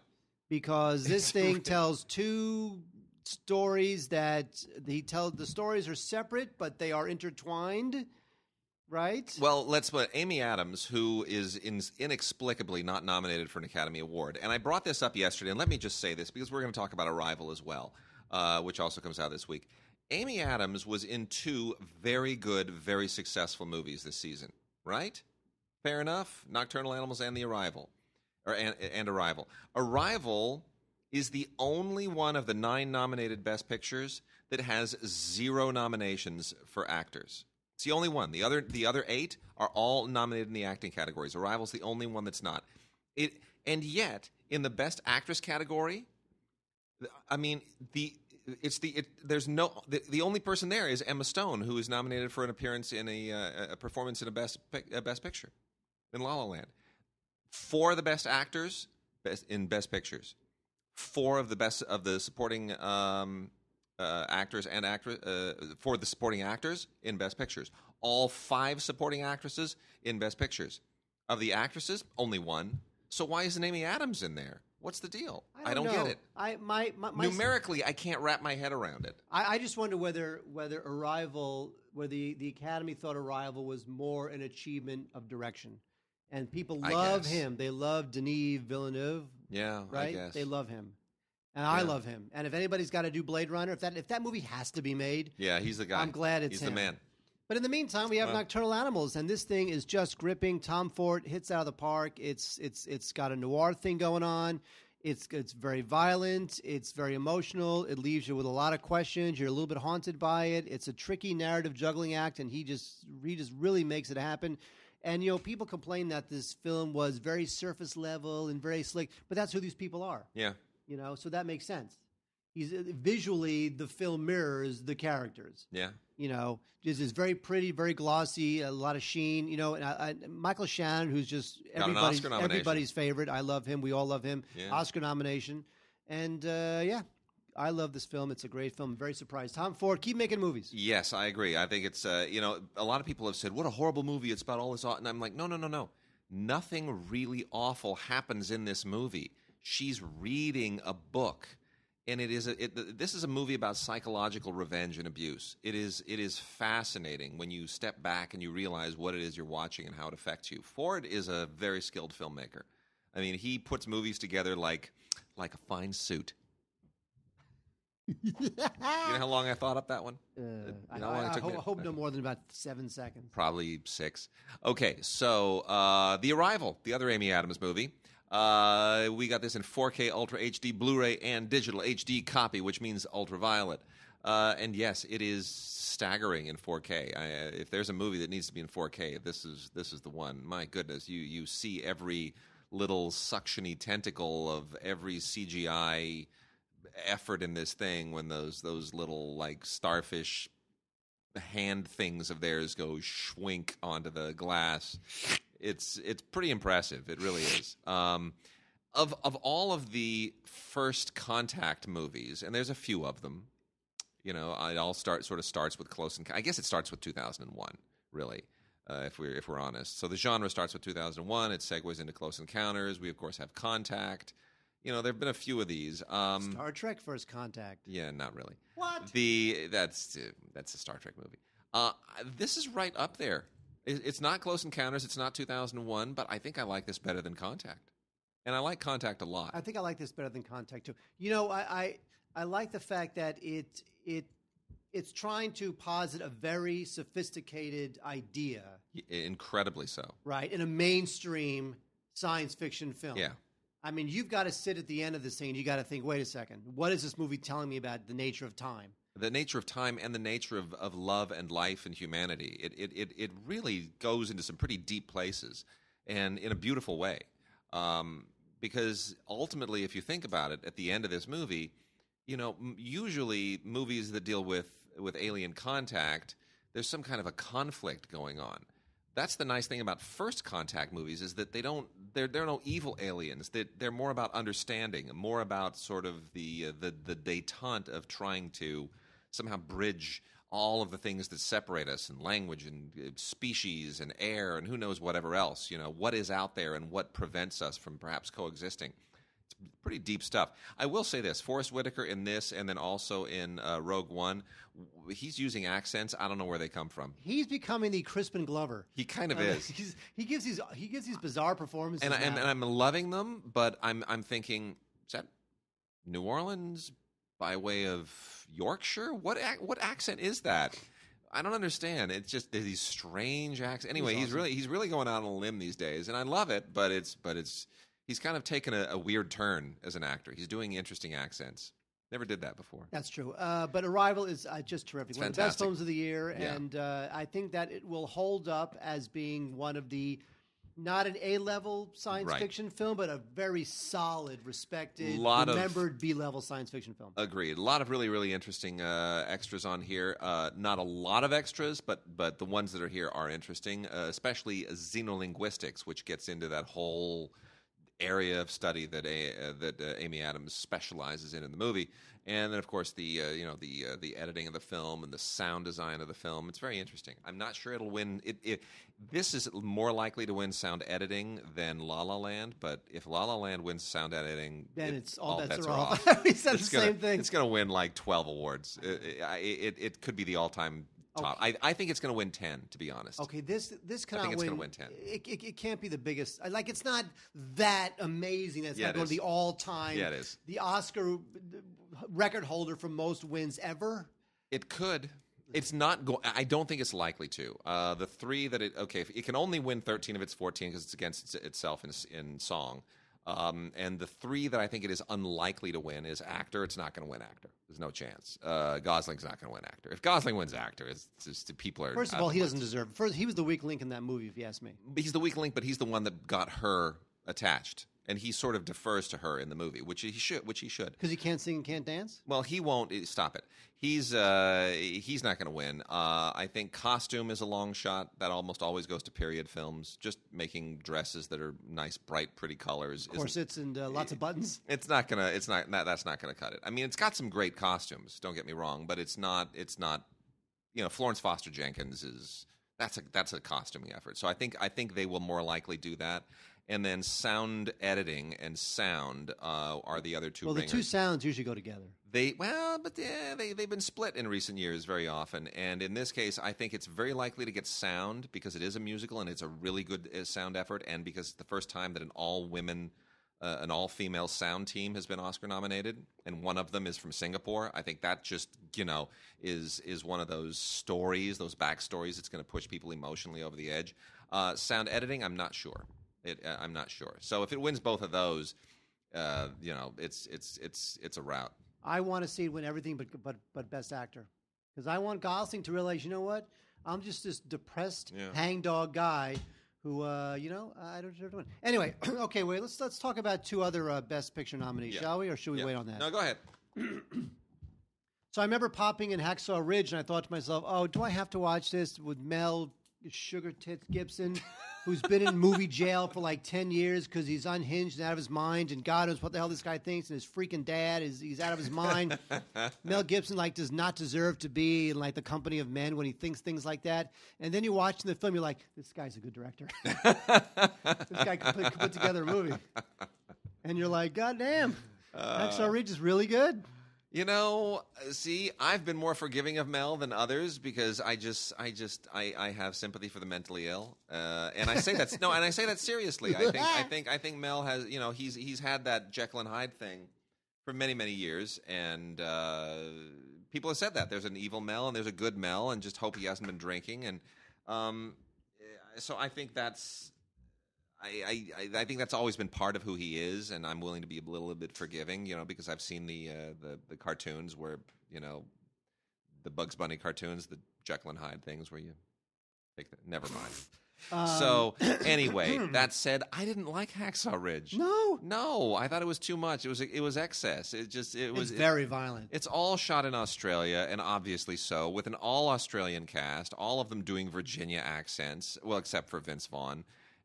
Speaker 2: Because this *laughs* thing tells two stories that he tells. the stories are separate, but they are intertwined right?
Speaker 1: Well, let's put Amy Adams, who is in, inexplicably not nominated for an Academy Award. And I brought this up yesterday, and let me just say this because we're going to talk about Arrival as well, uh, which also comes out this week. Amy Adams was in two very good, very successful movies this season, right? Fair enough. Nocturnal Animals and The Arrival, or and, and Arrival. Arrival is the only one of the nine nominated Best Pictures that has zero nominations for actors. It's the only one. The other the other eight are all nominated in the acting categories. Arrival's the only one that's not. It and yet in the best actress category, I mean the it's the it, there's no the, the, only person there is Emma Stone who is nominated for an appearance in a, uh, a performance in a best a best picture in La La Land. Four of the best actors best, in best pictures. Four of the best of the supporting um, uh, actors and actress uh, for the supporting actors in Best Pictures. All five supporting actresses in Best Pictures. Of the actresses, only one. So why isn't Amy Adams in there? What's the deal? I don't, I don't get it.
Speaker 2: I my, my, my
Speaker 1: numerically, I I can't wrap my head around it.
Speaker 2: I, I, just wonder whether whether Arrival, whether the, the Academy thought Arrival was more an achievement of direction, and people love him. They love Denis Villeneuve. Yeah, right. They love him and I love him. And if anybody's got to do Blade Runner, if that if that movie has to be made, yeah,
Speaker 1: he's the guy. I'm glad it's he's him. the man.
Speaker 2: But in the meantime, we have well, Nocturnal Animals, and this thing is just gripping. Tom Ford hits out of the park. It's it's it's got a noir thing going on. It's it's very violent. It's very emotional. It leaves you with a lot of questions. You're a little bit haunted by it. It's a tricky narrative juggling act, and he just he just really makes it happen. And you know, people complain that this film was very surface level and very slick, but that's who these people are. Yeah, you know, so that makes sense. He's uh, visually the film mirrors the characters. Yeah, you know, just is very pretty, very glossy, a lot of sheen. You know, and I, I, Michael Shannon, who's just everybody's, everybody's favorite. I love him. We all love him. Yeah. Oscar nomination, and uh, yeah, I love this film. It's a great film. I'm very surprised. Tom Ford, keep making movies.
Speaker 1: Yes, I agree. I think it's uh, you know a lot of people have said what a horrible movie. It's about all this, and I'm like, no, no, no, no. Nothing really awful happens in this movie she's reading a book and it is a, it, this is a movie about psychological revenge and abuse. It is it is fascinating when you step back and you realize what it is you're watching and how it affects you. Ford is a very skilled filmmaker. I mean, he puts movies together like like a fine suit. you know how
Speaker 2: long I thought up that one? Uh, I, I, I, hope, I, hope, no more than about seven seconds.
Speaker 1: Probably six. Okay, so uh, The Arrival, the other Amy Adams movie. Uh, we got this in 4K Ultra HD Blu-ray and digital HD copy, which means ultraviolet. Uh, and yes, it is staggering in 4K. I, uh, if there's a movie that needs to be in 4K, this is this is the one. My goodness, you you see every little suctiony tentacle of every CGI effort in this thing when those those little like starfish hand things of theirs go schwink onto the glass it's it's pretty impressive. It really is. Um, of of all of the first contact movies, and there's a few of them. You know, it all start sort of starts with close and I guess it starts with 2001, really. Uh, if we're if we're honest, so the genre starts with 2001. It segues into Close Encounters. We of course have Contact. You know, there have been a few of these. Um,
Speaker 2: Star Trek First Contact.
Speaker 1: Yeah, not really. What the that's uh, that's a Star Trek movie. Uh, this is right up there it's not Close Encounters. It's not 2001, but I think I like this better than Contact. And I like Contact a lot.
Speaker 2: I think I like this better than Contact too. You know, I I, I like the fact that it it it's trying to posit a very sophisticated idea.
Speaker 1: Incredibly so.
Speaker 2: Right in a mainstream science fiction film. Yeah. I mean, you've got to sit at the end of this thing and you got to think, wait a second, what is this movie telling me about the nature of time?
Speaker 1: the nature of time and the nature of, of love and life and humanity. It, it, it, it really goes into some pretty deep places and in a beautiful way. Um, because ultimately, if you think about it, at the end of this movie, you know, m- usually movies that deal with, with alien contact, there's some kind of a conflict going on. That's the nice thing about first contact movies is that they don't there they are no evil aliens. They're, they're more about understanding, more about sort of the uh, the the detente of trying to somehow bridge all of the things that separate us and language and uh, species and air and who knows whatever else you know what is out there and what prevents us from perhaps coexisting it's pretty deep stuff i will say this forrest whitaker in this and then also in uh, rogue one he's using accents i don't know where they come from
Speaker 2: he's becoming the crispin glover
Speaker 1: he kind of uh, is
Speaker 2: he gives these he gives these bizarre performances and, I, and, and i'm
Speaker 1: loving them but i'm i'm thinking is that new orleans by way of Yorkshire. What what accent is that? I don't understand. It's just there's these strange accents. Anyway, he's, awesome. he's really he's really going out on a limb these days, and I love it. But it's but it's he's kind of taken a, a weird turn as an actor. He's doing interesting accents. Never did that before.
Speaker 2: That's true. Uh, but Arrival is uh, just terrific. It's one fantastic. of the best films of the year. Yeah. And uh, I think that it will hold up as being one of the not an A level science right. fiction film, but a very solid, respected, lot remembered B level science fiction film.
Speaker 1: Agreed. A lot of really, really interesting uh, extras on here. Uh, not a lot of extras, but but the ones that are here are interesting, uh, especially xenolinguistics, which gets into that whole area of study that a, uh, that uh, Amy Adams specializes in in the movie, and then of course the uh, you know the uh, the editing of the film and the sound design of the film. It's very interesting. I'm not sure it'll win. It, it this is more likely to win sound editing than La La Land, but if La La Land wins sound editing, then it, it's all, all bets, bets, are, are off. off. we *laughs* said it's the gonna, same thing. It's going to win like 12 awards. Uh, uh, it, it, it could be the all time Top. Okay. I, I think it's going to win ten. To be honest.
Speaker 2: Okay. This this cannot I think it's win. Gonna win ten. It, it, it, can't be the biggest. Like it's not that amazing. That's yeah, not going to be all time. Yeah, it is. The Oscar record holder for most wins ever. It could. It's
Speaker 1: not going. I don't think it's likely to. Uh, the three that it okay, it can only win thirteen of its fourteen because it's against itself in, in song. Um, and the three that I think it is unlikely to win is actor. It's not going to win actor. There's no chance. Uh, Gosling's not going to win actor. If Gosling wins actor, it's just people are. First of all, he doesn't
Speaker 2: deserve. First, he was the weak link in that movie, if you ask me.
Speaker 1: He's the weak link, but he's the one that got her attached and he sort of defers to her in the movie, which he should, which he should,
Speaker 2: because he can't sing and can't dance.
Speaker 1: Well, he won't eh, stop it. He's uh, he's not going to win. Uh, I think costume is a long shot. That almost always goes to period films. Just making dresses that are nice, bright, pretty colors, corsets,
Speaker 2: and uh, lots of buttons.
Speaker 1: *laughs* It's not gonna. It's not. That, that's not gonna cut it. I mean, it's got some great costumes. Don't get me wrong, but it's not. It's not. You know, Florence Foster Jenkins is that's a that's a costuming effort. So I think I think they will more likely do that and then sound editing and sound uh, are the other two. Well, ringers. the two
Speaker 2: sounds usually go together.
Speaker 1: They well, but they they've been split in recent years very often, and in this case, I think it's very likely to get sound because it is a musical and it's a really good uh, sound effort, and because it's the first time that an all women. Uh, an all-female sound team has been Oscar nominated, and one of them is from Singapore. I think that just you know is is one of those stories, those backstories. that's going to push people emotionally over the edge. Uh, sound editing, I'm not sure. It, uh, I'm not sure. So if it wins both of those, uh, you know, it's it's it's it's a route.
Speaker 2: I want to see it win everything but but but Best Actor, because I want Gosling to realize, you know what, I'm just this depressed yeah. hangdog guy who, uh, you know, I don't deserve to win. Anyway, *clears throat* okay, wait, let's let's talk about two other uh, Best Picture nominees, yeah. shall we, or should we yeah. wait on that? No, go ahead. *clears throat* so I remember popping in Hacksaw Ridge, and I thought to myself, oh, do I have to watch this with Mel Sugar Tits Gibson? *laughs* who's been in movie jail for like 10 years because he's unhinged and out of his mind, and God knows what the hell this guy thinks, and his freaking dad is he's out of his mind. *laughs* Mel Gibson like does not deserve to be in like the company of men when he thinks things like that. And then you watch the film, you're like, this guy's a good director. *laughs* this guy can put, put, together a movie. And you're like, God damn, uh, Axel is really good
Speaker 1: you know see i've been more forgiving of mel than others because i just i just i, I have sympathy for the mentally ill uh, and i say that's no and i say that seriously i think i think i think mel has you know he's he's had that jekyll and hyde thing for many many years and uh, people have said that there's an evil mel and there's a good mel and just hope he hasn't been drinking and um, so i think that's I, I, I think that's always been part of who he is, and I'm willing to be a little bit forgiving, you know, because I've seen the uh, the, the cartoons where you know the Bugs Bunny cartoons, the Jekyll and Hyde things, where you take the, never mind. Um, so *coughs* anyway, hmm. that said, I didn't like Hacksaw Ridge. No, no, I thought it was too much. It was it was excess. It just it was it's very it, violent. It's all shot in Australia, and obviously so, with an all Australian cast, all of them doing Virginia accents. Well, except for Vince Vaughn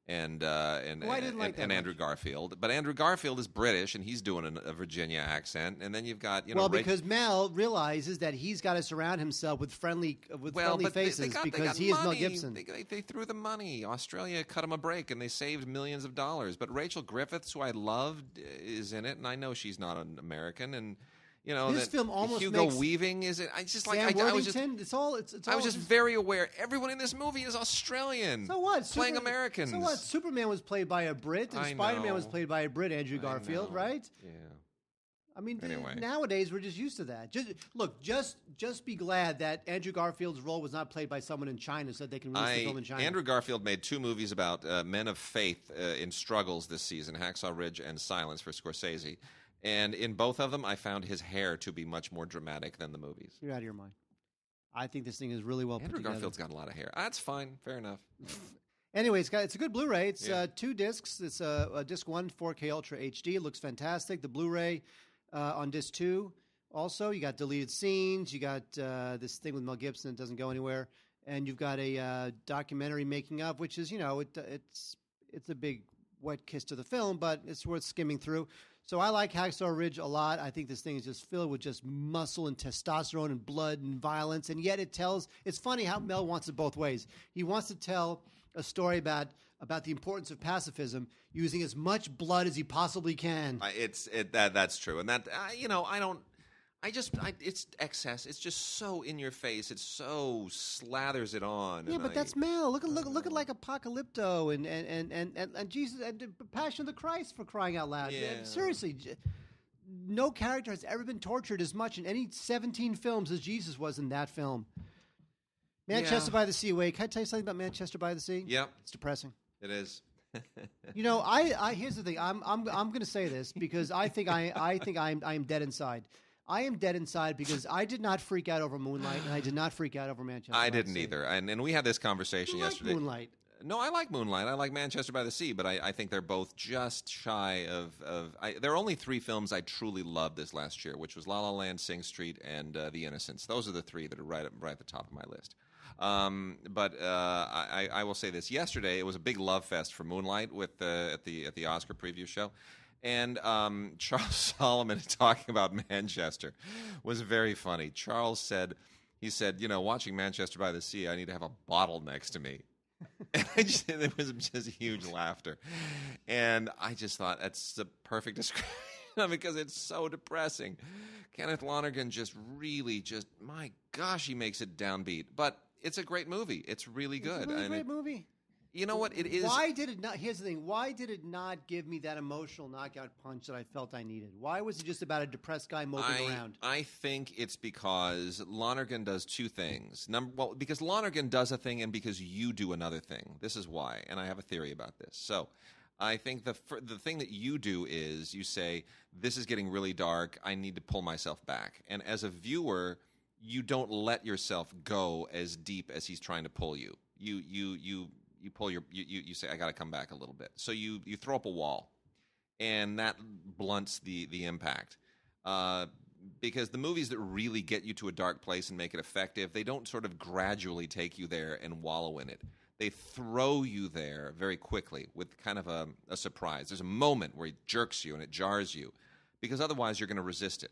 Speaker 1: and uh, and and, like and Andrew Garfield. But Andrew Garfield is British, and he's doing a, Virginia accent. And then you've got you know well because Ray-
Speaker 2: Mel realizes that he's got to surround himself with friendly with well, friendly faces they, they got, because he money. is Mel Gibson. They,
Speaker 1: they, threw the money. Australia cut him a break, and they saved millions of dollars. But Rachel Griffiths, who I loved, is in it, and I know she's not an American and you know, this film almost Hugo makes Weaving is it? I just like I, I was just
Speaker 2: it's all it's, it's all, I was just,
Speaker 1: very aware. Everyone in this movie is Australian. So what? Super, playing Americans. So what?
Speaker 2: Superman was played by a Brit, and Spider Man was played by a Brit, Andrew Garfield, right? Yeah. I mean, anyway. nowadays we're just used to that. Just look, just just be glad that Andrew Garfield's role was not played by someone in China, so they can release I, the film in China. Andrew
Speaker 1: Garfield made two movies about uh, men of faith uh, in struggles this season: Hacksaw Ridge and Silence for Scorsese. And in both of them, I found his hair to be much more dramatic than the movies.
Speaker 2: You're out of your mind. I think this thing is really well Andrew put together. Garfield's got a lot of hair. That's fine. Fair enough. *laughs* anyway, it's, got, it's a good Blu-ray. It's yeah. uh, two discs. It's a, disc one 4K Ultra HD. It looks fantastic. The Blu-ray uh, on disc two. Also, you got deleted scenes. You got uh, this thing with Mel Gibson that doesn't go anywhere, and you've got a uh, documentary making of, which is you know it, it's it's a big wet kiss to the film, but it's worth skimming through. So I like Hacksaw Ridge a lot. I think this thing is just filled with just muscle and testosterone and blood and violence. And yet it tells, it's funny how Mel wants it both ways. He wants to tell a story about, about the importance of pacifism using as much blood as he possibly can.
Speaker 1: Uh, it's, it, that, that's true. And that, uh, you know, I don't, I just, I, it's excess. It's just so in your face. It so slathers it on. Yeah, but I- that's
Speaker 2: Mel. Look at look, look at oh. like Apocalypto and and and and, and, and Jesus and Passion of the Christ for crying out loud. Yeah. Seriously, no character has ever been tortured as much in any seventeen films as Jesus was in that film. Manchester Yeah. by the Sea. Wait, can I tell you something about Manchester by the Sea? Yeah, it's depressing. It is. *laughs* You know, I, I here's the thing. I'm I'm I'm going to say this because I think I I think I'm I'm dead inside. I am dead inside because I did not freak out over Moonlight and I did not freak out over Manchester.
Speaker 1: I by didn't Sea. either, and and we had this conversation You like yesterday. Moonlight. No, I like Moonlight. I like Manchester by the Sea, but I, I think they're both just shy of. of I, there are only three films I truly loved this last year, which was La La Land, Sing Street, and uh, The Innocents. Those are the three that are right, right at the top of my list. Um, but uh, I, I will say this: yesterday, it was a big love fest for Moonlight with the, at the at the Oscar preview show. And um, *laughs* Charles Solomon *laughs* talking about Manchester was very funny. Charles said, he said, you know, watching Manchester by the Sea, I need to have a bottle next to me. *laughs* and I just, there was just huge laughter. And I just thought that's the perfect description because it's so depressing. Kenneth Lonergan just really just, my gosh, he makes it downbeat. But it's a great movie. It's really good. It's a really great it,
Speaker 2: movie. You know what? It is. Why did it not? Here's the thing. Why did it not give me that emotional knockout punch that I felt I needed? Why was it just about a depressed guy moping I, around?
Speaker 1: I think it's because Lonergan does two things. Number, well, because Lonergan does a thing, and because you do another thing. This is why, and I have a theory about this. So, I think the the thing that you do is you say, "This is getting really dark. I need to pull myself back." And as a viewer, you don't let yourself go as deep as he's trying to pull you. You you you you pull your you you, you say I got to come back a little bit. So you you throw up a wall, and that blunts the the impact. Uh, because the movies that really get you to a dark place and make it effective, they don't sort of gradually take you there and wallow in it. They throw you there very quickly with kind of a, a surprise. There's a moment where it jerks you and it jars you, because otherwise you're going to resist it.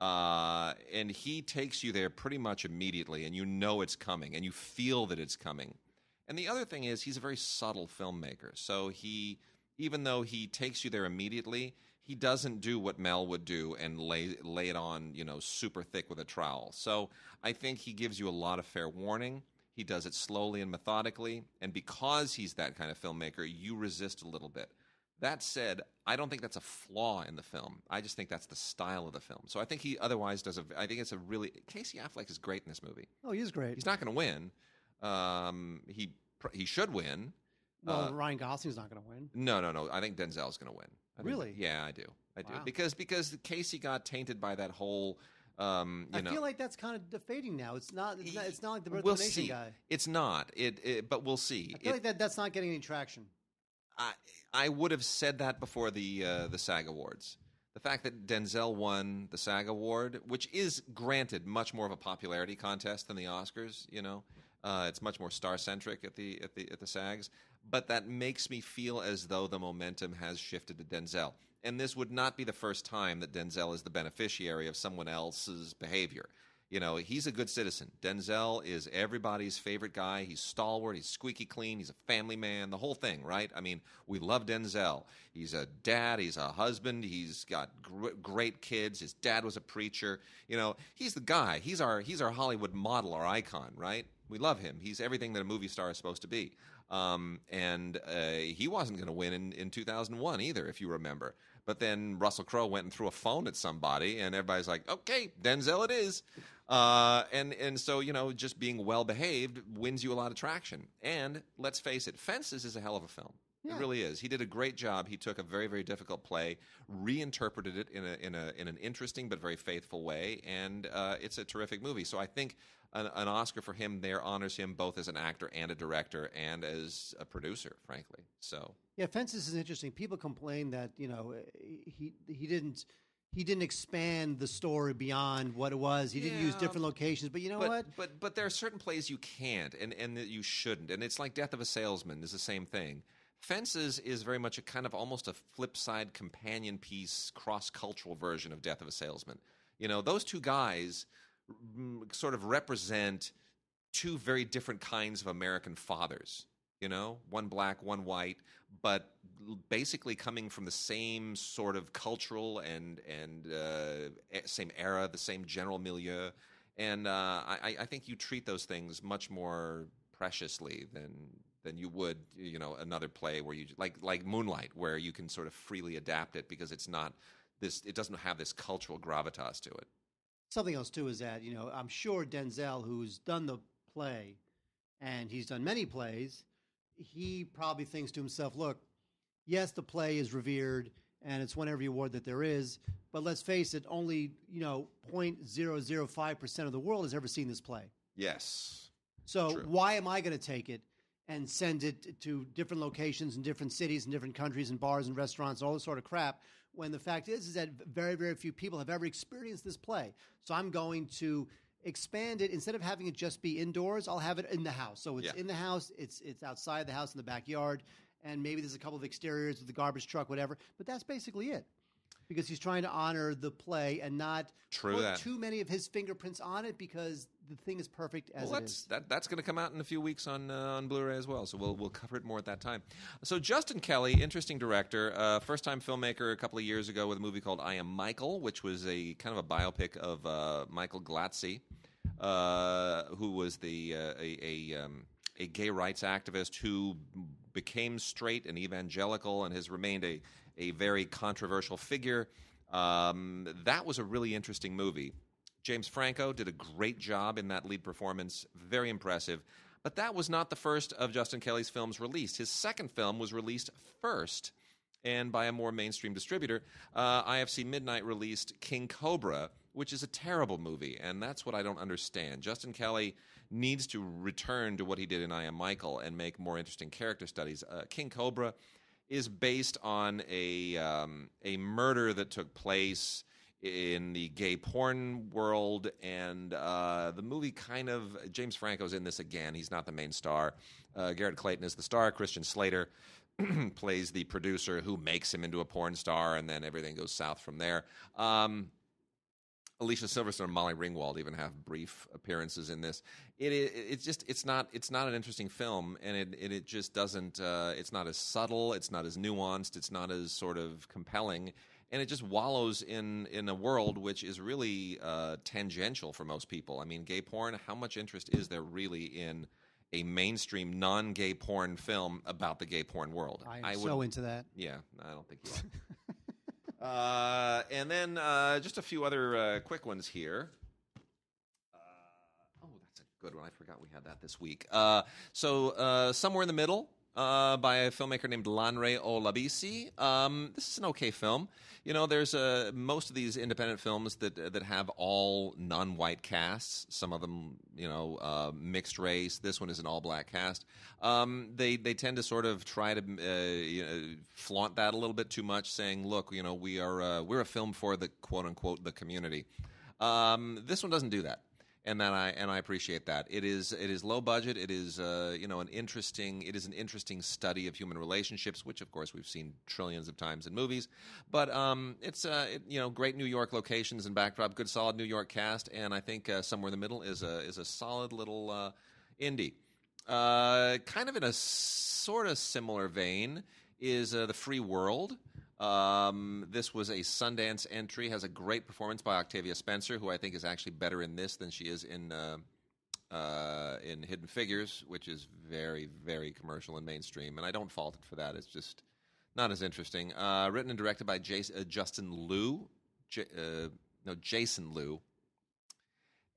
Speaker 1: Uh, and he takes you there pretty much immediately, and you know it's coming, and you feel that it's coming. And the other thing is he's a very subtle filmmaker. So he even though he takes you there immediately, he doesn't do what Mel would do and lay lay it on, you know, super thick with a trowel. So I think he gives you a lot of fair warning. He does it slowly and methodically, and because he's that kind of filmmaker, you resist a little bit. That said, I don't think that's a flaw in the film. I just think that's the style of the film. So I think he otherwise does a. I think it's a really Casey Affleck is great in this movie.
Speaker 2: Oh, he's great. He's not
Speaker 1: going to win, um, he he should win.
Speaker 2: Well, uh, Ryan Gosling's not going to win.
Speaker 1: No, no, no. I think Denzel's going to win. I really? Think, yeah, I do. I wow. do because because Casey got tainted by that whole. Um, I know, feel
Speaker 2: like that's kind of defading now. It's not. It's not, it's not like the Birth we'll see. guy.
Speaker 1: It's not. It, it, But we'll see. I feel it, like
Speaker 2: that. That's not getting any traction.
Speaker 1: I I would have said that before the uh, the SAG Awards. The fact that Denzel won the SAG Award, which is granted much more of a popularity contest than the Oscars, you know, uh, it's much more star centric at the at the at the SAGs, but that makes me feel as though the momentum has shifted to Denzel. And this would not be the first time that Denzel is the beneficiary of someone else's behavior. You know, he's a good citizen. Denzel is everybody's favorite guy. He's stalwart. He's squeaky clean. He's a family man. The whole thing, right? I mean, we love Denzel. He's a dad. He's a husband. He's got gr- great kids. His dad was a preacher. You know, he's the guy. He's our he's our Hollywood model, our icon, right? We love him. He's everything that a movie star is supposed to be. Um, and uh, he wasn't going to win in, in 2001 either, if you remember. But then Russell Crowe went and threw a phone at somebody, and everybody's like, okay, Denzel it is. Uh, and, and so, you know, just being well behaved wins you a lot of traction. And let's face it, Fences is a hell of a film. Yeah. It really is. He did a great job. He took a very, very difficult play, reinterpreted it in a in a in an interesting but very faithful way, and uh, it's a terrific movie. So I think an, an, Oscar for him there honors him both as an actor and a director and as a producer, frankly. So
Speaker 2: yeah, Fences is interesting. People complain that you know he he didn't he didn't expand the story beyond what it was. He yeah, didn't use different locations, but you know but, what?
Speaker 1: But but there are certain plays you can't and and that you shouldn't. And it's like Death of a Salesman is the same thing. Fences is very much a kind of almost a flip side companion piece, cross cultural version of Death of a Salesman. You know, those two guys sort of represent two very different kinds of American fathers. You know, one black, one white, but basically coming from the same sort of cultural and and uh, same era, the same general milieu, and uh, I, I think you treat those things much more preciously than than you would you know another play where you like like moonlight where you can sort of freely adapt it because it's not this it doesn't have this cultural gravitas to it
Speaker 2: something else too is that you know I'm sure Denzel, who's done the play, and he's done many plays, he probably thinks to himself, "Look, yes, the play is revered, and it's won every award that there is, but let's face it, only you know 0.005 percent of the world has ever seen this play.
Speaker 1: Yes.
Speaker 2: So True. why am I going to take it and send it to different locations in different cities and different countries and bars and restaurants all this sort of crap when the fact is is that very very few people have ever experienced this play. So I'm going to expand it instead of having it just be indoors. I'll have it in the house. So it's yeah. in the house. It's it's outside the house in the backyard, and maybe there's a couple of exteriors with the garbage truck, whatever. But that's basically it. Because he's trying to honor the play and not True put that. too many of his fingerprints on it because the thing is perfect as well, that's,
Speaker 1: that, that's going to come out in a few weeks on uh, on Blu-ray as well, so we'll we'll cover it more at that time. So Justin Kelly, interesting director, uh, first-time filmmaker, a couple of years ago with a movie called I Am Michael, which was a kind of a biopic of uh, Michael Glatze, uh, who was the uh, a. a um, a gay rights activist who became straight and evangelical and has remained a, a very controversial figure. Um, that was a really interesting movie. James Franco did a great job in that lead performance, very impressive. But that was not the first of Justin Kelly's films released. His second film was released first and by a more mainstream distributor. Uh, IFC Midnight released King Cobra, which is a terrible movie, and that's what I don't understand. Justin Kelly needs to return to what he did in I Am Michael and make more interesting character studies. Uh, King Cobra is based on a um, a murder that took place in the gay porn world. And uh, the movie kind of James Franco's in this again. He's not the main star. Uh, Garrett Clayton is the star. Christian Slater *clears throat* plays the producer who makes him into a porn star, and then everything goes south from there. Um, Alicia Silverstone and Molly Ringwald even have brief appearances in this. It, it it's just it's not it's not an interesting film, and it it, it just doesn't. Uh, it's not as subtle. It's not as nuanced. It's not as sort of compelling and it just wallows in in a world which is really uh, tangential for most people. I mean, gay porn. How much interest is there really in a mainstream non-gay porn film about the gay porn world? I am I would, so into that. Yeah, I don't think you are. *laughs* uh, and then uh, just a few other uh, quick ones here uh, oh, good one. I forgot we had that this week. Uh, so uh, somewhere in the middle uh, by a filmmaker named Lanre Olabisi. Um, this is an okay film. You know, there's uh, most of these independent films that that have all non-white casts. Some of them, you know, uh, mixed race. This one is an all-black cast. Um, they they tend to sort of try to uh, you know, flaunt that a little bit too much, saying, "Look, you know, we are uh, we're a film for the quote unquote the community." Um, this one doesn't do that and that I and I appreciate that. It is it is low budget. It is uh, you know an interesting it is an interesting study of human relationships, which of course we've seen trillions of times in movies. But um, it's uh, it, you know great New York locations and backdrop, good solid New York cast, and I think uh, somewhere in the middle is a is a solid little uh, indie. Uh, kind of in a sort of similar vein is uh, the Free World um, this was a Sundance entry. Has a great performance by Octavia Spencer, who I think is actually better in this than she is in uh, uh, in Hidden Figures, which is very, very commercial and mainstream. And I don't fault it for that. It's just not as interesting. Uh, written and directed by Jason, uh, Justin Liu. J- uh, no, Jason Liu.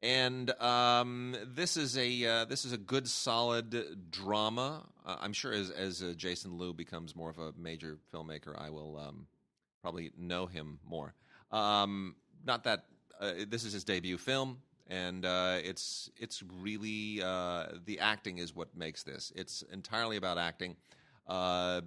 Speaker 1: And um, this is a uh, this is a good solid drama. Uh, I'm sure as as uh, Jason Liu becomes more of a major filmmaker, I will um, probably know him more. Um, not that uh, this is his debut film, and uh, it's it's really uh, the acting is what makes this. It's entirely about acting.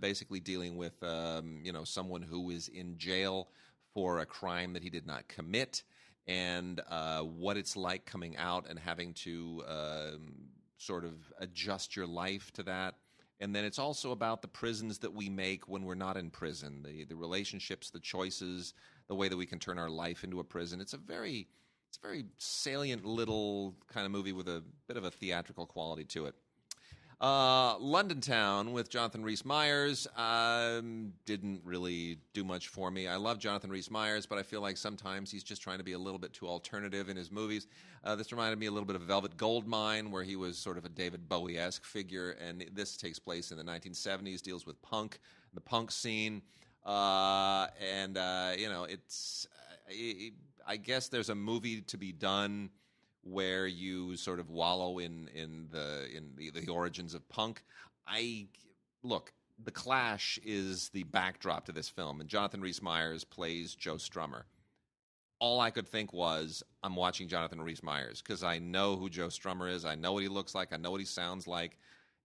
Speaker 1: basically, dealing with um, you know someone who is in jail for a crime that he did not commit and uh, what it's like coming out and having to um, sort of adjust your life to that. And then it's also about the prisons that we make when we're not in prison, the the relationships, the choices, the way that we can turn our life into a prison. It's a very it's a very salient little kind of movie with a bit of a theatrical quality to it. Uh, London Town with Jonathan Rhys Myers um, didn't really do much for me. I love Jonathan Rhys Myers, but I feel like sometimes he's just trying to be a little bit too alternative in his movies. Uh, this reminded me a little bit of Velvet Goldmine, where he was sort of a David Bowie esque figure, and this takes place in the 1970s, deals with punk, the punk scene. Uh, and, uh, you know, it's. Uh, it, I guess there's a movie to be done where you sort of wallow in in the in the, the origins of punk. I look. The Clash is the backdrop to this film, and Jonathan Rhys Meyers plays Joe Strummer. All I could think was, I'm watching Jonathan Rhys Meyers because I know who Joe Strummer is. I know what he looks like. I know what he sounds like.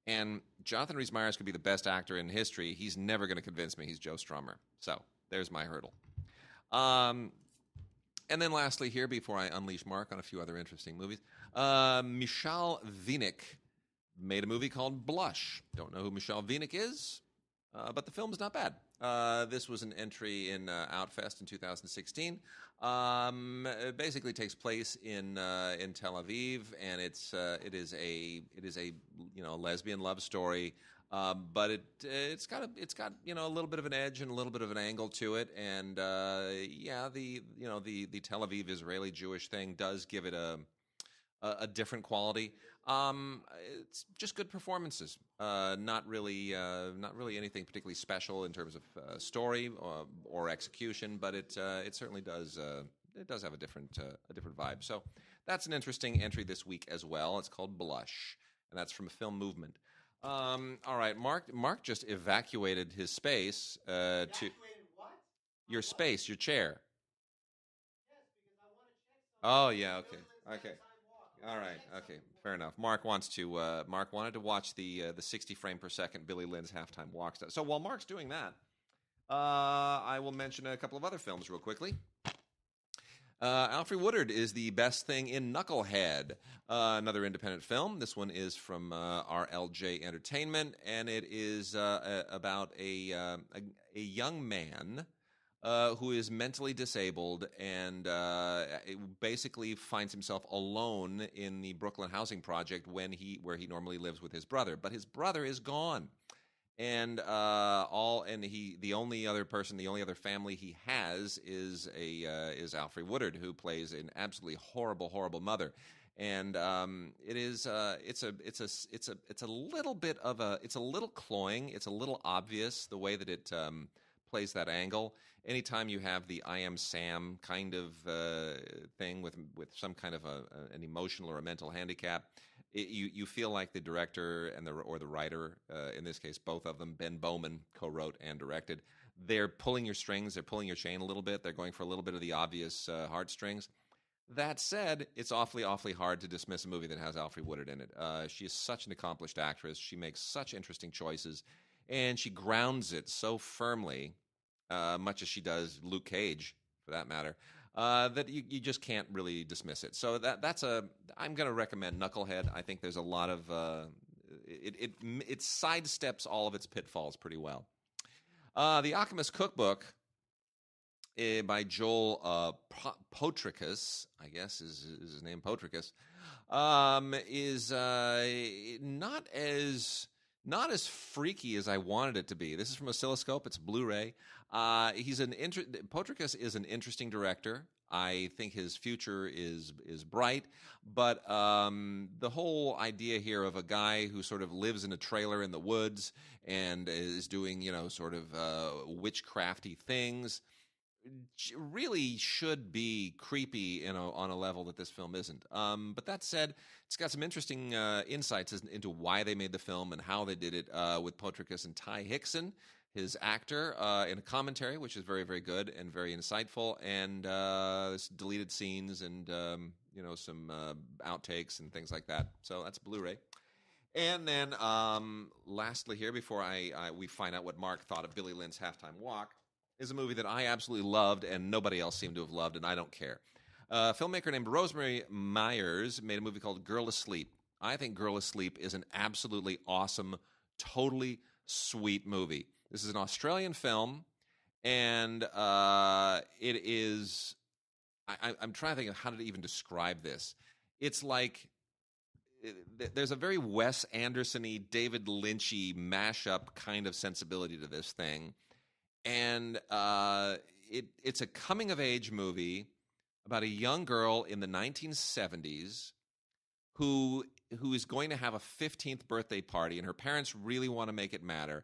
Speaker 1: And Jonathan Rhys Meyers could be the best actor in history. He's never going to convince me he's Joe Strummer. So there's my hurdle. Um, and then lastly, here, before I unleash Mark on a few other interesting movies, uh, Michal Vienick made a movie called Blush. Don't know who Michal Vienick is, uh, but the film's not bad. Uh, this was an entry in uh, Outfest in 2016. Um, it basically takes place in uh, in Tel Aviv, and it's uh, it is a it is a you know lesbian love story um, but it it's got a, it's got you know a little bit of an edge and a little bit of an angle to it, and uh, yeah, the you know the the Tel Aviv Israeli Jewish thing does give it a a, a different quality. Um, it's just good performances. Uh, not really uh, not really anything particularly special in terms of uh, story or, uh, or, execution, but it uh, it certainly does. it does have a different a different vibe, so that's an interesting entry this week as well. It's called Blush, and that's from Film Movement. Um, all right, Mark. Mark just evacuated his space uh, to your space, your chair. Oh yeah, okay, okay, all right, okay, fair enough. Mark wants to. Uh, Mark wanted to watch the uh, the sixty frame per second Billy Lynn's halftime walk. So while Mark's doing that, uh, I will mention a couple of other films real quickly. Uh, Alfred Woodard is the best thing in Knucklehead, uh, another independent film. This one is from uh, RLJ Entertainment, and it is uh, a, about a, uh, a, a young man uh, who is mentally disabled and basically finds himself alone in the Brooklyn housing project when he where he normally lives with his brother, but his brother is gone and uh, all and he the only other person the only other family he has is a uh, is Alfred Woodard who plays an absolutely horrible horrible mother and um, it is uh, it's a it's a it's a it's a little bit of a it's a little cloying it's a little obvious the way that it um, plays that angle anytime you have the I am Sam kind of uh, thing with with some kind of a, an emotional or a mental handicap it, you you feel like the director and the or the writer uh, in this case both of them Ben Bowman co-wrote and directed they're pulling your strings they're pulling your chain a little bit they're going for a little bit of the obvious uh, heartstrings that said it's awfully awfully hard to dismiss a movie that has Alfred Woodard in it uh, she is such an accomplished actress she makes such interesting choices and she grounds it so firmly uh, much as she does Luke Cage for that matter uh, that you, you just can't really dismiss it. So that that's a I'm going to recommend Knucklehead. I think there's a lot of uh, it, it it sidesteps all of its pitfalls pretty well. Uh, the Alchemist Cookbook uh, by Joel uh, Potricus, I guess is, is his name, Potricus, um, is uh, not as not as freaky as I wanted it to be. This is from Oscilloscope. It's Blu-ray. Uh, he's an inter- Potricus is an interesting director. I think his future is is bright, but um, the whole idea here of a guy who sort of lives in a trailer in the woods and is doing you know sort of uh, witchcrafty things really should be creepy a, on a level that this film isn't. Um, but that said, it's got some interesting uh, insights into why they made the film and how they did it uh, with Potricus and Ty Hickson his actor uh, in a commentary, which is very, very good and very insightful, and uh, deleted scenes and um, you know some uh, outtakes and things like that. So that's Blu-ray. And then, um, lastly, here before I, I, we find out what Mark thought of Billy Lynn's halftime walk, is a movie that I absolutely loved and nobody else seemed to have loved, and I don't care. Uh, a filmmaker named Rosemary Myers made a movie called Girl Asleep. I think Girl Asleep is an absolutely awesome, totally sweet movie. This is an Australian film, and uh, it is. I, am trying to think of how to even describe this. It's like it, there's a very Wes Anderson-y, David Lynchy mashup kind of sensibility to this thing, and uh, it, it's a coming of age movie about a young girl in the 1970s who who is going to have a 15th birthday party and her parents really want to make it matter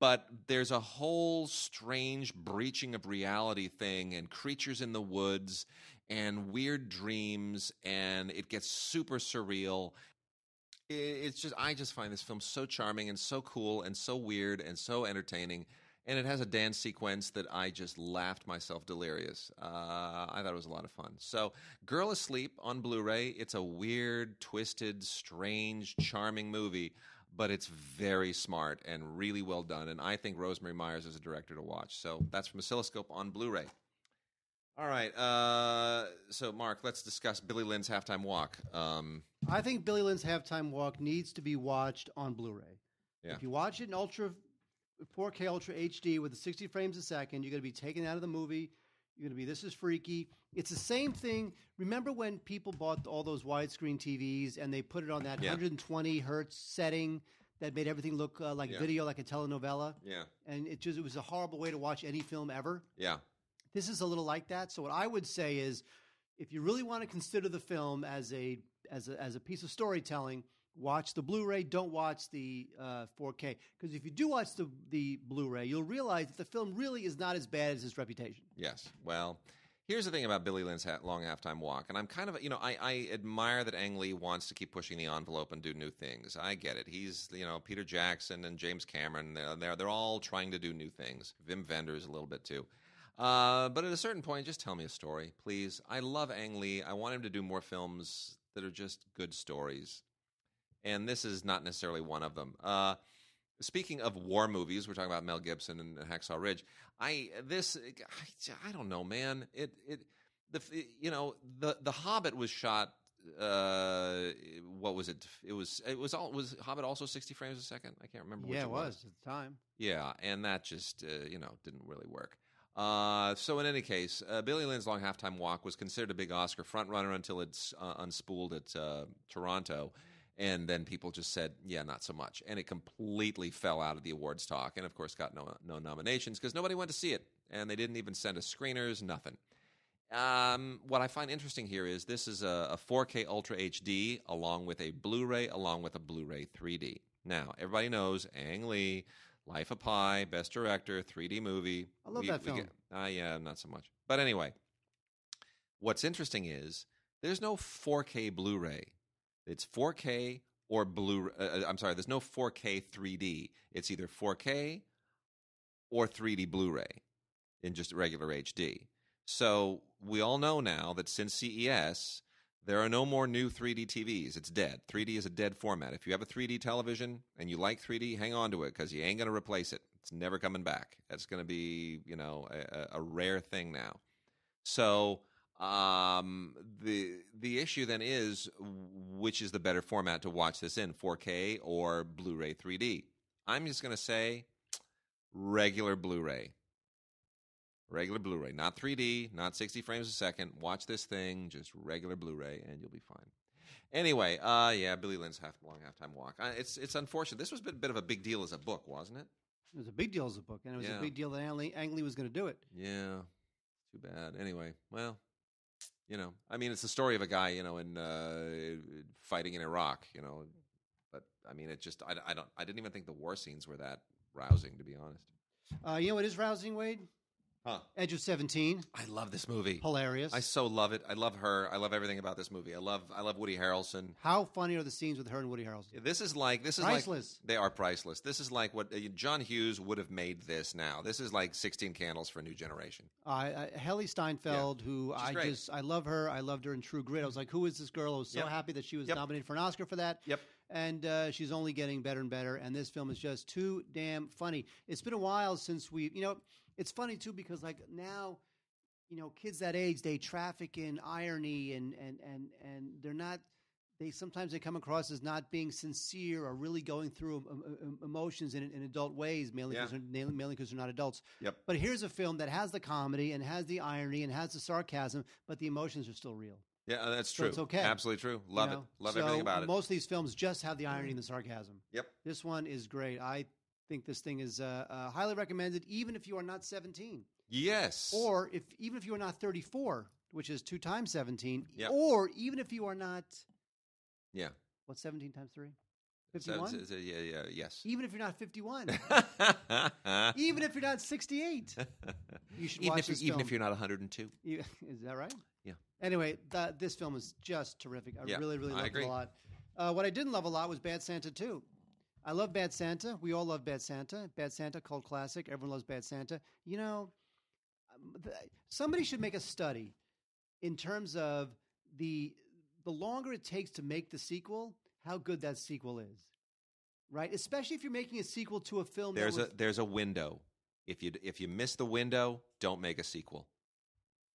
Speaker 1: but there's a whole strange breaching of reality thing and creatures in the woods and weird dreams and it gets super surreal it's just i just find this film so charming and so cool and so weird and so entertaining and it has a dance sequence that i just laughed myself delirious uh, i thought it was a lot of fun so girl asleep on blu-ray it's a weird twisted strange charming movie but it's very smart and really well done. And I think Rosemary Myers is a director to watch. So that's from Oscilloscope on Blu-ray. All right. Uh, so, Mark, let's discuss Billy Lynn's halftime walk. Um,
Speaker 2: I think Billy Lynn's halftime walk needs to be watched on Blu-ray. Yeah. If you watch it in ultra 4K Ultra HD with the 60 frames a second, you're going to be taken out of the movie. You're going to be this is freaky. It's the same thing. Remember when people bought all those widescreen TVs and they put it on that yeah. 120 hertz setting that made everything look uh, like yeah. video, like a telenovela? Yeah. And it just it was a horrible way to watch any film ever. Yeah. This is a little like that. So what I would say is, if you really want to consider the film as a as a, as a piece of storytelling, watch the Blu-ray. Don't watch the uh, 4K because if you do watch the the Blu-ray, you'll realize that the film really is not as bad as its reputation.
Speaker 1: Yes. Well. Here's the thing about Billy Lynn's long halftime walk, and I'm kind of you know I, I admire that Ang Lee wants to keep pushing the envelope and do new things. I get it. He's you know Peter Jackson and James Cameron. They're they're, they're all trying to do new things. Vim Vendors a little bit too. Uh, but at a certain point, just tell me a story, please. I love Ang Lee. I want him to do more films that are just good stories, and this is not necessarily one of them. Uh, Speaking of war movies, we're talking about Mel Gibson and Hacksaw Ridge. I this I, I don't know, man. It it the you know the the Hobbit was shot. Uh, what was it? It was it was all was Hobbit also sixty frames a second? I can't remember. Yeah, it was, was at the time. Yeah, and that just uh, you know didn't really work. Uh, so in any case, uh, Billy Lynn's long halftime walk was considered a big Oscar frontrunner until it's uh, unspooled at uh, Toronto and then people just said, "Yeah, not so much," and it completely fell out of the awards talk, and of course got no no nominations because nobody went to see it, and they didn't even send us screeners, nothing. Um, what I find interesting here is this is a, a 4K Ultra HD along with a Blu-ray, along with a Blu-ray 3D. Now everybody knows Ang Lee, Life of Pi, Best Director, 3D movie.
Speaker 2: I love we, that film. Get,
Speaker 1: uh, yeah, not so much. But anyway, what's interesting is there's no 4K Blu-ray it's 4K or Blue. Uh, uh, I'm sorry, there's no 4K 3D. It's either 4K or 3D Blu-ray in just regular HD. So we all know now that since CES, there are no more new 3D TVs. It's dead. 3D is a dead format. If you have a 3D television and you like 3D, hang on to it because you ain't going to replace it. It's never coming back. That's going to be, you know, a, a rare thing now. So um, the the issue then is which is the better format to watch this in, 4K or Blu-ray 3D. I'm just gonna say regular Blu-ray, regular Blu-ray, not 3D, not 60 frames a second. Watch this thing, just regular Blu-ray, and you'll be fine. Anyway, uh, yeah, Billy Lynn's half long halftime walk. it's it's unfortunate. This was a bit, bit of a big deal as a book, wasn't it?
Speaker 2: It was a big deal as a book, and it was yeah. a big deal that Ang Lee, Ang Lee was going to do it.
Speaker 1: Yeah, too bad. Anyway, well, you know, I mean, it's the story of a guy, you know, in uh, fighting in Iraq, you know, but I mean, it just I, I don't I didn't even think the war scenes were that rousing, to be honest.
Speaker 2: Uh, you know, what is rousing, Wade. Huh. Edge of Seventeen. I love this movie. Hilarious. I
Speaker 1: so love it. I love her. I love everything about this movie. I love I love Woody Harrelson.
Speaker 2: How funny are the scenes with her and Woody Harrelson?
Speaker 1: This is like this is priceless. Like, they are priceless. This is like what uh, John Hughes would have made this now. This is like Sixteen Candles for a New Generation.
Speaker 2: I I Helly Steinfeld, yeah. who She's I great. just I love her. I loved her in True Grit. I was like, who is this girl? I was so yep. happy that she was yep. nominated for an Oscar for that. Yep and uh, she's only getting better and better. And this film is just too damn funny. It's been a while since we, you know, it's funny too because like now you know kids that age they traffic in irony and and and and they're not they sometimes they come across as not being sincere or really going through emotions in, in, adult ways, mainly because yeah. they're, mainly because they're not adults. Yep. But here's a film that has the comedy and has the irony and has the sarcasm, but the emotions are still real.
Speaker 1: Yeah, uh, that's so true. it's okay. Absolutely true. Love you know? it. Love so everything about it. Most of
Speaker 2: these films just have the irony and the sarcasm. Yep. This one is great. I think this thing is uh, uh, highly recommended, even if you are not 17. Yes. Or if even if you are not 34, which is two times 17, yep. or even if you are not. Yeah. What's 17 times 3? 51? So, so,
Speaker 1: yeah, yeah, yes. Even if you're not 51. *laughs* even if you're
Speaker 2: not 68. You should even watch if this Even film. if you're not 102. You, *laughs* is that right? Yeah. Anyway, th- this film is just terrific. I yeah, really, really loved it a lot. Uh, what I didn't love a lot was Bad Santa 2. I love Bad Santa. We all love Bad Santa. Bad Santa, cult classic. Everyone loves Bad Santa. You know, um, somebody should make a study in terms of the the longer it takes to make the sequel, how good that sequel is, right? Especially if you're making a sequel to a film. There's was- a
Speaker 1: there's a window. If you if you miss the window, don't make a sequel.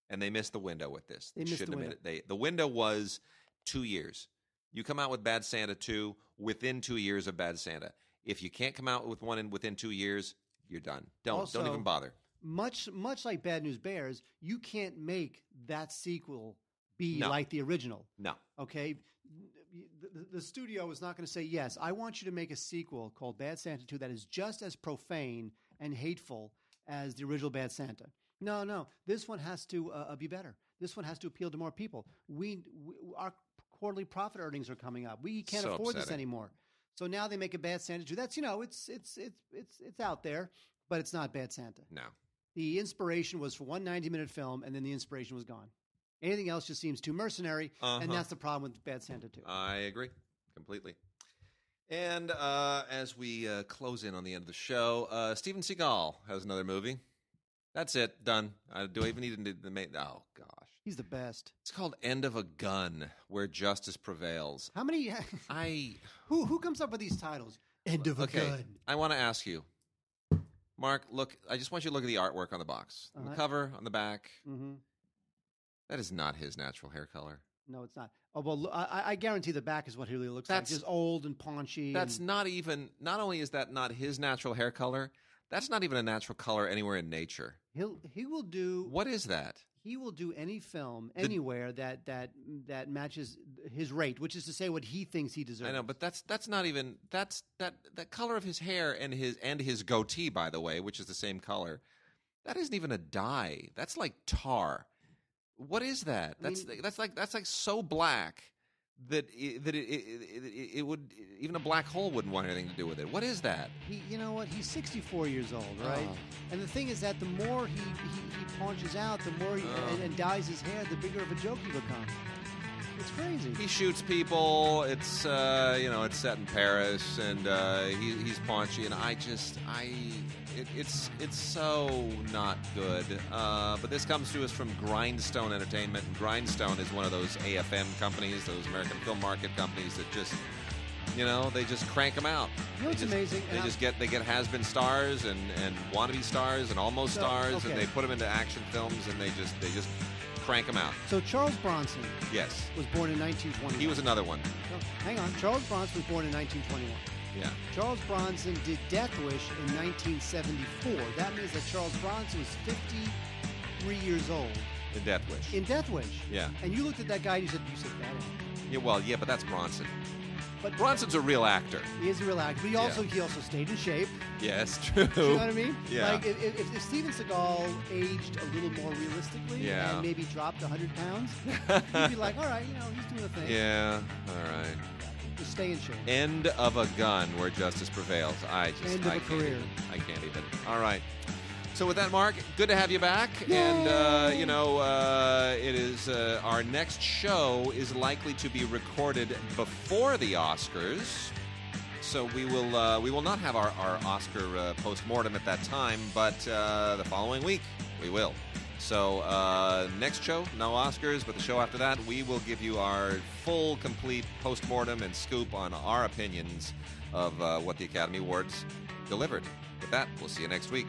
Speaker 1: And they missed the window with this. They, they shouldn't the have made it. They the window was two years. You come out with Bad Santa 2 within two years of Bad Santa. If you can't come out with one in, within two years, you're done. Don't also, don't even bother.
Speaker 2: Much much like Bad News Bears, you can't make that sequel be no. like the original. No. Okay. The, the studio is not going to say yes. I want you to make a sequel called Bad Santa 2 that is just as profane and hateful as the original Bad Santa. No, no. This one has to uh, uh be better. This one has to appeal to more people. We, we our quarterly profit earnings are coming up. We can't so afford upsetting. this anymore. So now they make a bad Santa too. That's you know, it's it's it's it's it's out there, but it's not bad Santa. No. The inspiration was for one 90 minute film, and then the inspiration was gone. Anything else just seems too mercenary, uh-huh. and that's the problem with Bad Santa too.
Speaker 1: I agree completely. And uh, as we uh, close in on the end of the show, uh, Steven Seagal has another movie. That's it. Done. Uh, do I even need to make? Oh God.
Speaker 2: He's the best. It's called
Speaker 1: End of a Gun, where justice prevails.
Speaker 2: How many? *laughs* I who who comes up with these titles? End of okay, a Gun.
Speaker 1: I want to ask you, Mark. Look, I just want you to look at the artwork on the box, on uh-huh. the cover, on the back. Mm-hmm. That is not his natural hair color.
Speaker 2: No, it's not. Oh well, I, I guarantee the back is what he really looks that's, like. Just old and paunchy. That's and...
Speaker 1: not even. Not only is that not his natural hair color, that's not even a natural color anywhere in nature.
Speaker 2: He'll he will do.
Speaker 1: What is that?
Speaker 2: he will do any film anywhere that that that matches his rate, which is to say what he thinks he deserves. I know,
Speaker 1: but that's that's not even that's that that color of his hair and his and his goatee, by the way, which is the same color. That isn't even a dye. That's like tar. What is that? I that's mean, that's like that's like so black that it, that it, it, it, would even a black hole wouldn't want anything to do with it. What is that?
Speaker 2: He, you know what? He's 64 years old, oh. right? And the thing is that the more he, he, he punches out, the more he, oh. and, and, dyes his hair, the bigger of a joke he becomes.
Speaker 1: It's crazy. He shoots people. It's uh, you know it's set in Paris, and uh, he, he's paunchy. And I just I it, it's it's so not good. Uh, but this comes to us from Grindstone Entertainment, and Grindstone is one of those AFM companies, those American film market companies that just you know they just crank them out.
Speaker 2: You know it's amazing. They just
Speaker 1: get they get has been stars and and wannabe stars and almost so, stars, okay. and they put them into action films, and they just they just crank them out.
Speaker 2: So Charles Bronson, yes, was born in 1921. He was another one. Oh, hang on, Charles Bronson was born in 1921. Yeah. Charles Bronson did Death Wish in 1974. That means that Charles Bronson was 53 years old in Death Wish. in Death Wish. Yeah. And you looked at that guy and you said, you said that.
Speaker 1: Yeah. Well, yeah, but that's Bronson. But Bronson's a real actor.
Speaker 2: He is a real actor. But he also he also stayed in shape.
Speaker 1: Yes, true. Do you know what I mean? *laughs* Yeah. Like
Speaker 2: if, if, if Steven Seagal aged a little more realistically Yeah. and maybe dropped 100 pounds, *laughs* you'd be like, all right, you know, he's doing a thing.
Speaker 1: yeah. All right stay in shape. End of a gun where justice prevails. I just End of I a career. Even, I can't even. All right. So with that, Mark, good to have you back. Yay. And uh, you know, uh, it is uh, our next show is likely to be recorded before the Oscars. So we will uh, we will not have our, our Oscar uh, post mortem at that time, but uh, the following week we will. So uh, next show, no Oscars, but the show after that, we will give you our full, complete postmortem and scoop on our opinions of uh, what the Academy Awards delivered. With that, we'll see you next week.